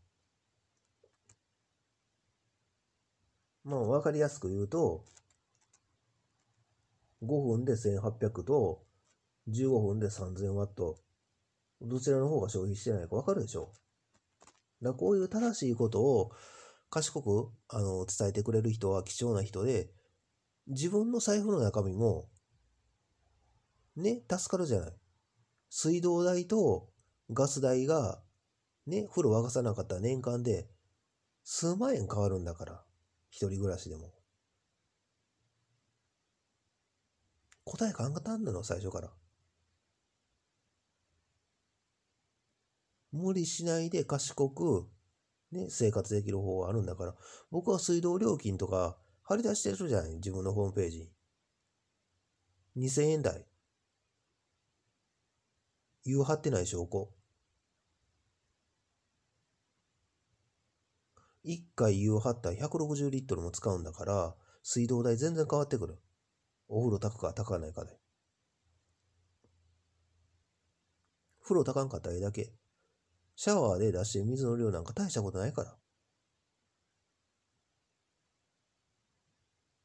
まあ分かりやすく言うと、5分で1800と15分で3000ワット。どちらの方が消費してないかわかるでしょだこういう正しいことを賢くあの伝えてくれる人は貴重な人で、自分の財布の中身も、ね、助かるじゃない。水道代とガス代が、ね、風呂沸かさなかったら年間で数万円変わるんだから。一人暮らしでも。答え考えたんだろ、最初から。無理しないで賢く、ね、生活できる方法あるんだから、僕は水道料金とか張り出してるじゃない自分のホームページ2000円台。言う張ってない証拠。1回湯を張ったら160リットルも使うんだから、水道代全然変わってくる。お風呂炊くか炊かないかで。風呂炊かんかったらええだけ。シャワーで出して水の量なんか大したことないから。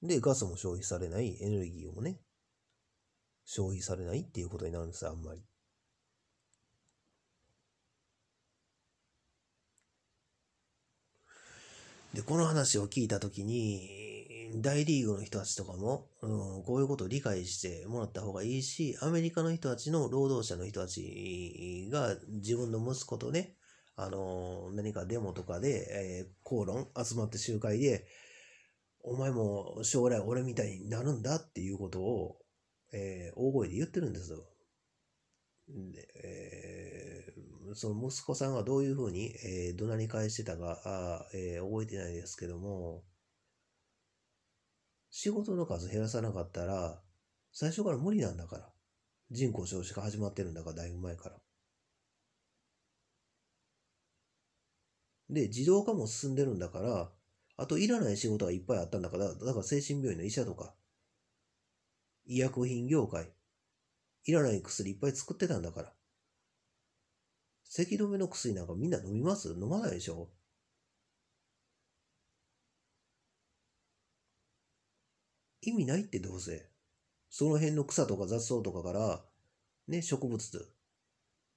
で、ガスも消費されない、エネルギーもね、消費されないっていうことになるんですよ、あんまり。で、この話を聞いたときに、大リーグの人たちとかも、うん、こういうことを理解してもらった方がいいし、アメリカの人たちの労働者の人たちが自分の息子とね、あの、何かデモとかで、えー、口論、集まって集会で、お前も将来俺みたいになるんだっていうことを、えー、大声で言ってるんですよ。でえー、その息子さんがどういうふうに、えー、怒鳴り返してたかあ、えー、覚えてないですけども、仕事の数減らさなかったら、最初から無理なんだから。人口少子化始まってるんだから、だいぶ前から。で、自動化も進んでるんだから、あといらない仕事がいっぱいあったんだから、だから精神病院の医者とか、医薬品業界、いらない薬いっぱい作ってたんだから。咳止めの薬なんかみんな飲みます飲まないでしょ意味ないってどうせ。その辺の草とか雑草とかから、ね、植物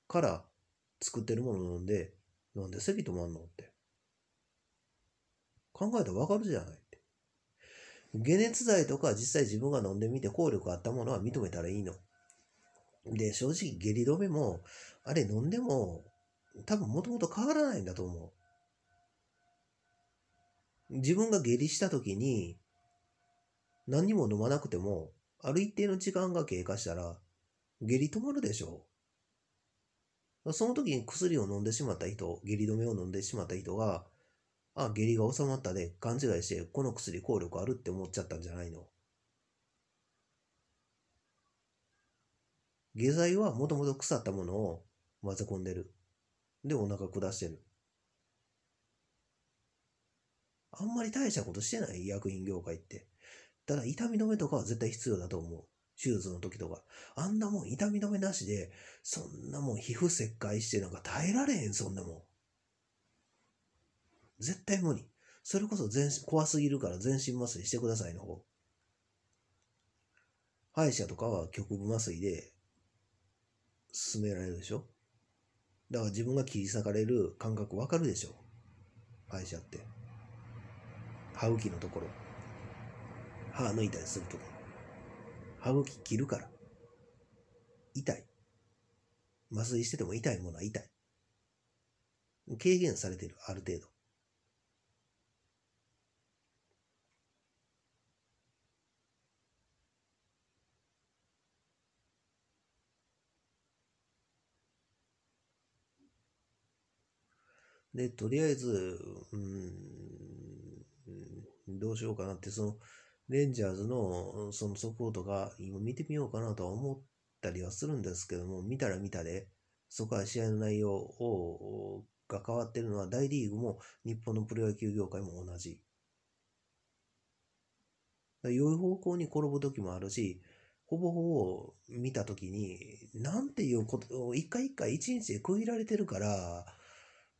から作ってるもの飲んで、なんで咳止まんのって。考えたらわかるじゃないって。解熱剤とか実際自分が飲んでみて効力あったものは認めたらいいの。で、正直下痢止めも、あれ飲んでも、多分もともと変わらないんだと思う。自分が下痢した時に、何にも飲まなくても、ある一定の時間が経過したら、下痢止まるでしょう。その時に薬を飲んでしまった人、下痢止めを飲んでしまった人が、あ、下痢が収まったで勘違いして、この薬効力あるって思っちゃったんじゃないの。下剤はもともと腐ったものを混ぜ込んでる。で、お腹下してる。あんまり大したことしてない薬品業界って。ただ痛み止めとかは絶対必要だと思う。手術の時とか。あんなもん痛み止めなしで、そんなもん皮膚切開してなんか耐えられへん、そんなもん。絶対無理。それこそ全身、怖すぎるから全身麻酔してくださいの方。歯医者とかは局部麻酔で進められるでしょだから自分が切り裂かれる感覚わかるでしょ歯医者って。歯茎のところ。歯抜いたりするとか歯抜き切るから、痛い。麻酔してても痛いものは痛い。軽減されてる、ある程度。で、とりあえず、うん、どうしようかなって、その、レンジャーズのその速報とか今見てみようかなとは思ったりはするんですけども、見たら見たで、そこは試合の内容をが変わってるのは大リーグも日本のプロ野球業界も同じ。良い方向に転ぶ時もあるし、ほぼほぼ見た時に、なんていうことを一回一回一日で区切られてるから、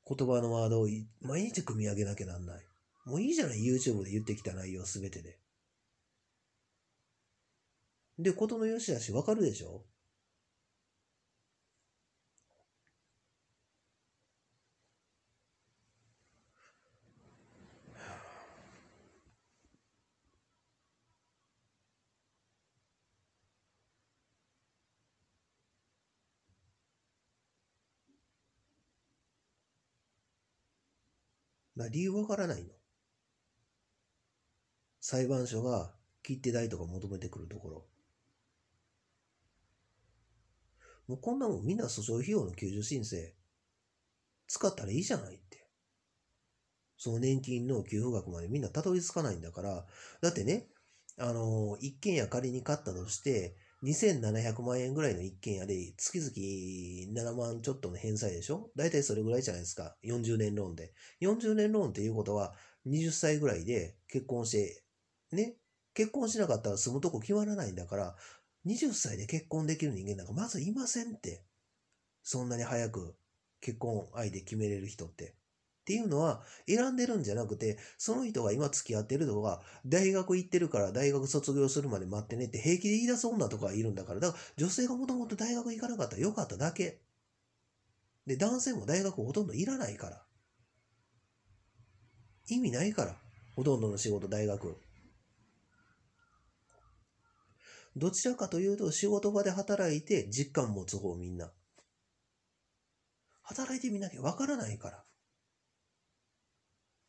言葉のワードを毎日組み上げなきゃなんない。もういいじゃない、YouTube で言ってきた内容すべてで。で、ことの良し悪しわかるでしょな理由わからないの。裁判所が切手代とか求めてくるところ。もうこんなもんみんな訴訟費用の救助申請、使ったらいいじゃないって。その年金の給付額までみんなたどり着かないんだから、だってね、あの、一軒家仮に買ったとして、2700万円ぐらいの一軒家で、月々7万ちょっとの返済でしょだいたいそれぐらいじゃないですか。40年ローンで。40年ローンっていうことは、20歳ぐらいで結婚して、ね、結婚しなかったら住むとこ決まらないんだから、20歳で結婚できる人間なんかまずいませんって。そんなに早く結婚相手決めれる人って。っていうのは、選んでるんじゃなくて、その人が今付き合ってるとか、大学行ってるから大学卒業するまで待ってねって平気で言い出す女とかいるんだから、だから女性がもともと大学行かなかったらよかっただけ。で、男性も大学ほとんどいらないから。意味ないから。ほとんどの仕事、大学。どちらかというと仕事場で働いて実感持つ方みんな。働いてみなきゃわからないから。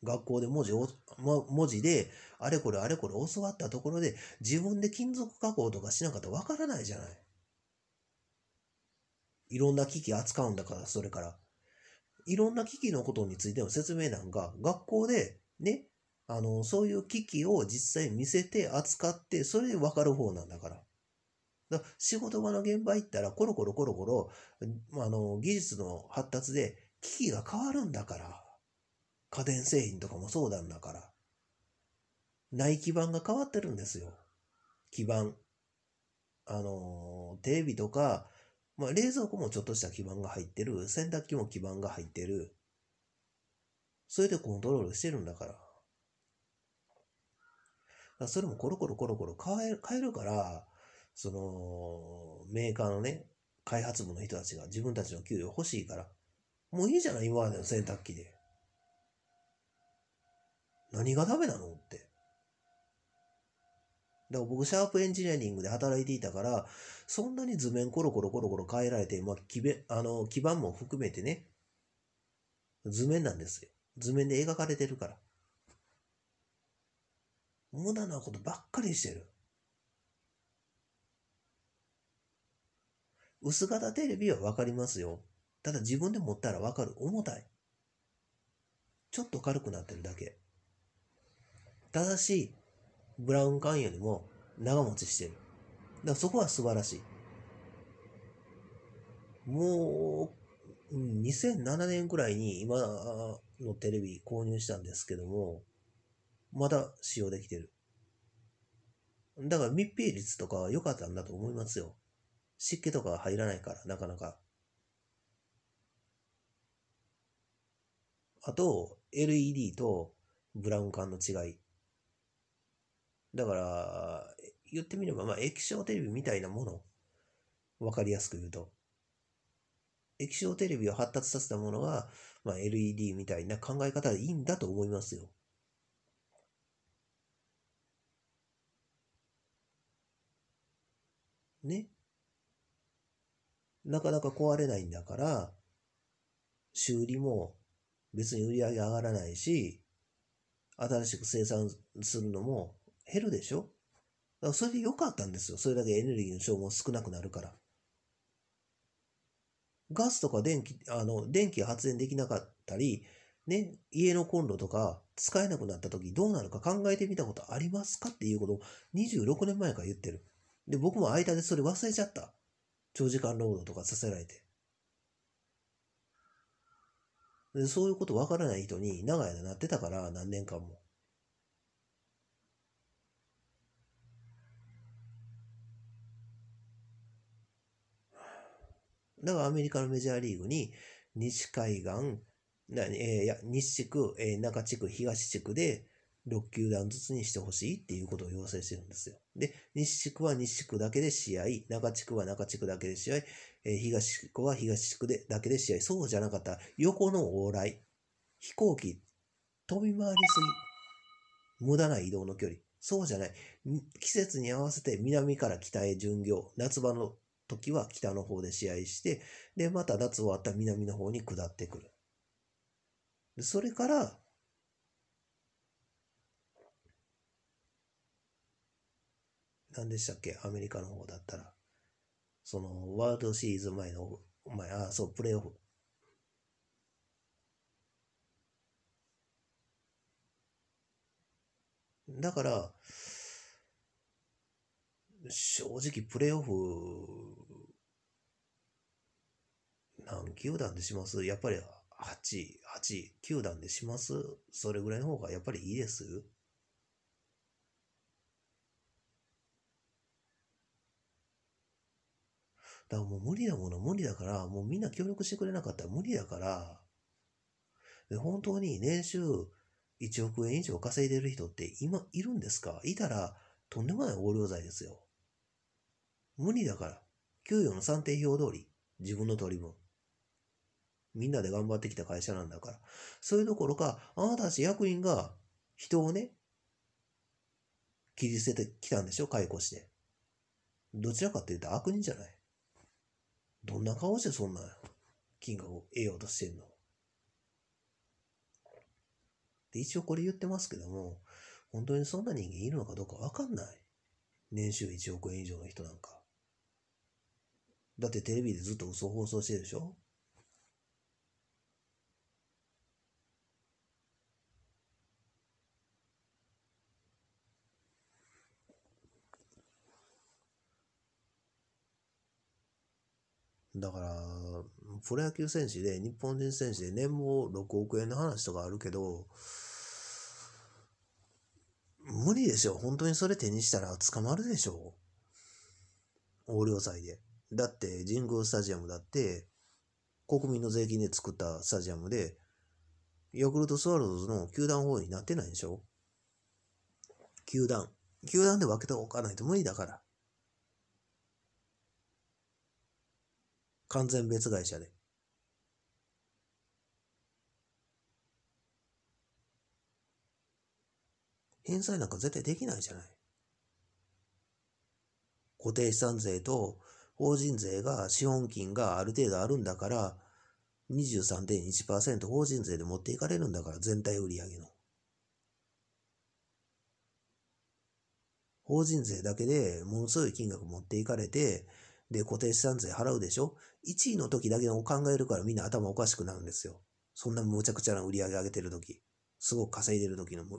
学校で文字を、文字であれこれあれこれ教わったところで自分で金属加工とかしなかったらわからないじゃない。いろんな機器扱うんだから、それから。いろんな機器のことについての説明なんか、学校でね、あの、そういう機器を実際見せて扱って、それで分かる方なんだから。だから仕事場の現場行ったら、コロコロコロコロ、あの、技術の発達で機器が変わるんだから。家電製品とかもそうなんだから。内基板が変わってるんですよ。基板。あの、テレビとか、まあ、冷蔵庫もちょっとした基板が入ってる。洗濯機も基板が入ってる。それでコントロールしてるんだから。それもコロコロコロコロ変え変えるから、その、メーカーのね、開発部の人たちが自分たちの給料欲しいから、もういいじゃない今までの洗濯機で。何がダメなのって。だから僕、シャープエンジニアリングで働いていたから、そんなに図面コロコロコロコロ変えられて、まあ、基べあの基盤も含めてね、図面なんですよ。図面で描かれてるから。無駄なことばっかりしてる。薄型テレビはわかりますよ。ただ自分で持ったらわかる。重たい。ちょっと軽くなってるだけ。ただし、ブラウン管よりも長持ちしてる。だからそこは素晴らしい。もう、2007年くらいに今のテレビ購入したんですけども、まだ使用できてる。だから密閉率とか良かったんだと思いますよ。湿気とか入らないから、なかなか。あと、LED とブラウン管の違い。だから、言ってみれば、まあ、液晶テレビみたいなもの。わかりやすく言うと。液晶テレビを発達させたものが、まあ、LED みたいな考え方でいいんだと思いますよ。ね。なかなか壊れないんだから、修理も別に売り上げ上がらないし、新しく生産するのも減るでしょだからそれで良かったんですよ。それだけエネルギーの消耗少なくなるから。ガスとか電気、あの、電気発電できなかったり、ね、家のコンロとか使えなくなった時どうなるか考えてみたことありますかっていうことを26年前から言ってる。で、僕も間でそれ忘れちゃった。長時間労働とかさせられて。でそういうことわからない人に長い間なってたから、何年間も。だからアメリカのメジャーリーグに西海岸、えー、西地区、えー、中地区、東地区で、6球団ずつにしてほしいっていうことを要請してるんですよ。で、西地区は西地区だけで試合、中地区は中地区だけで試合、え東地区は東地区でだけで試合、そうじゃなかったら横の往来、飛行機、飛び回りすぎ、無駄な移動の距離、そうじゃない。季節に合わせて南から北へ巡業、夏場の時は北の方で試合して、で、また夏終わったら南の方に下ってくる。それから、何でしたっけアメリカの方だったら。その、ワールドシリーズ前の、前、あ、そう、プレイオフ。だから、正直プレイオフ、何球団でしますやっぱり8、8、球団でしますそれぐらいの方がやっぱりいいですだからもう無理だもの無理だから、もうみんな協力してくれなかったら無理だから、で本当に年収1億円以上稼いでる人って今いるんですかいたらとんでもない横領罪ですよ。無理だから、給与の算定表通り、自分の取り分。みんなで頑張ってきた会社なんだから。そういうところか、あなたたち役員が人をね、切り捨ててきたんでしょ解雇して。どちらかって言うと悪人じゃない。どんな顔してそんな金額を得ようとしてんので一応これ言ってますけども、本当にそんな人間いるのかどうかわかんない。年収1億円以上の人なんか。だってテレビでずっと嘘放送してるでしょだから、プロ野球選手で、日本人選手で年俸6億円の話とかあるけど、無理でしょ。本当にそれ手にしたら捕まるでしょ。横領罪で。だって、神宮スタジアムだって、国民の税金で作ったスタジアムで、ヤクルトスワローズの球団法になってないでしょ球団。球団で分けておかないと無理だから。完全別会社で。返済なんか絶対できないじゃない。固定資産税と法人税が、資本金がある程度あるんだから、23.1%法人税で持っていかれるんだから、全体売上の。法人税だけでものすごい金額持っていかれて、で、固定資産税払うでしょ1位の時だけのを考えるからみんな頭おかしくなるんですよ。そんなむちゃくちゃな売り上げ上げてる時、すごく稼いでる時の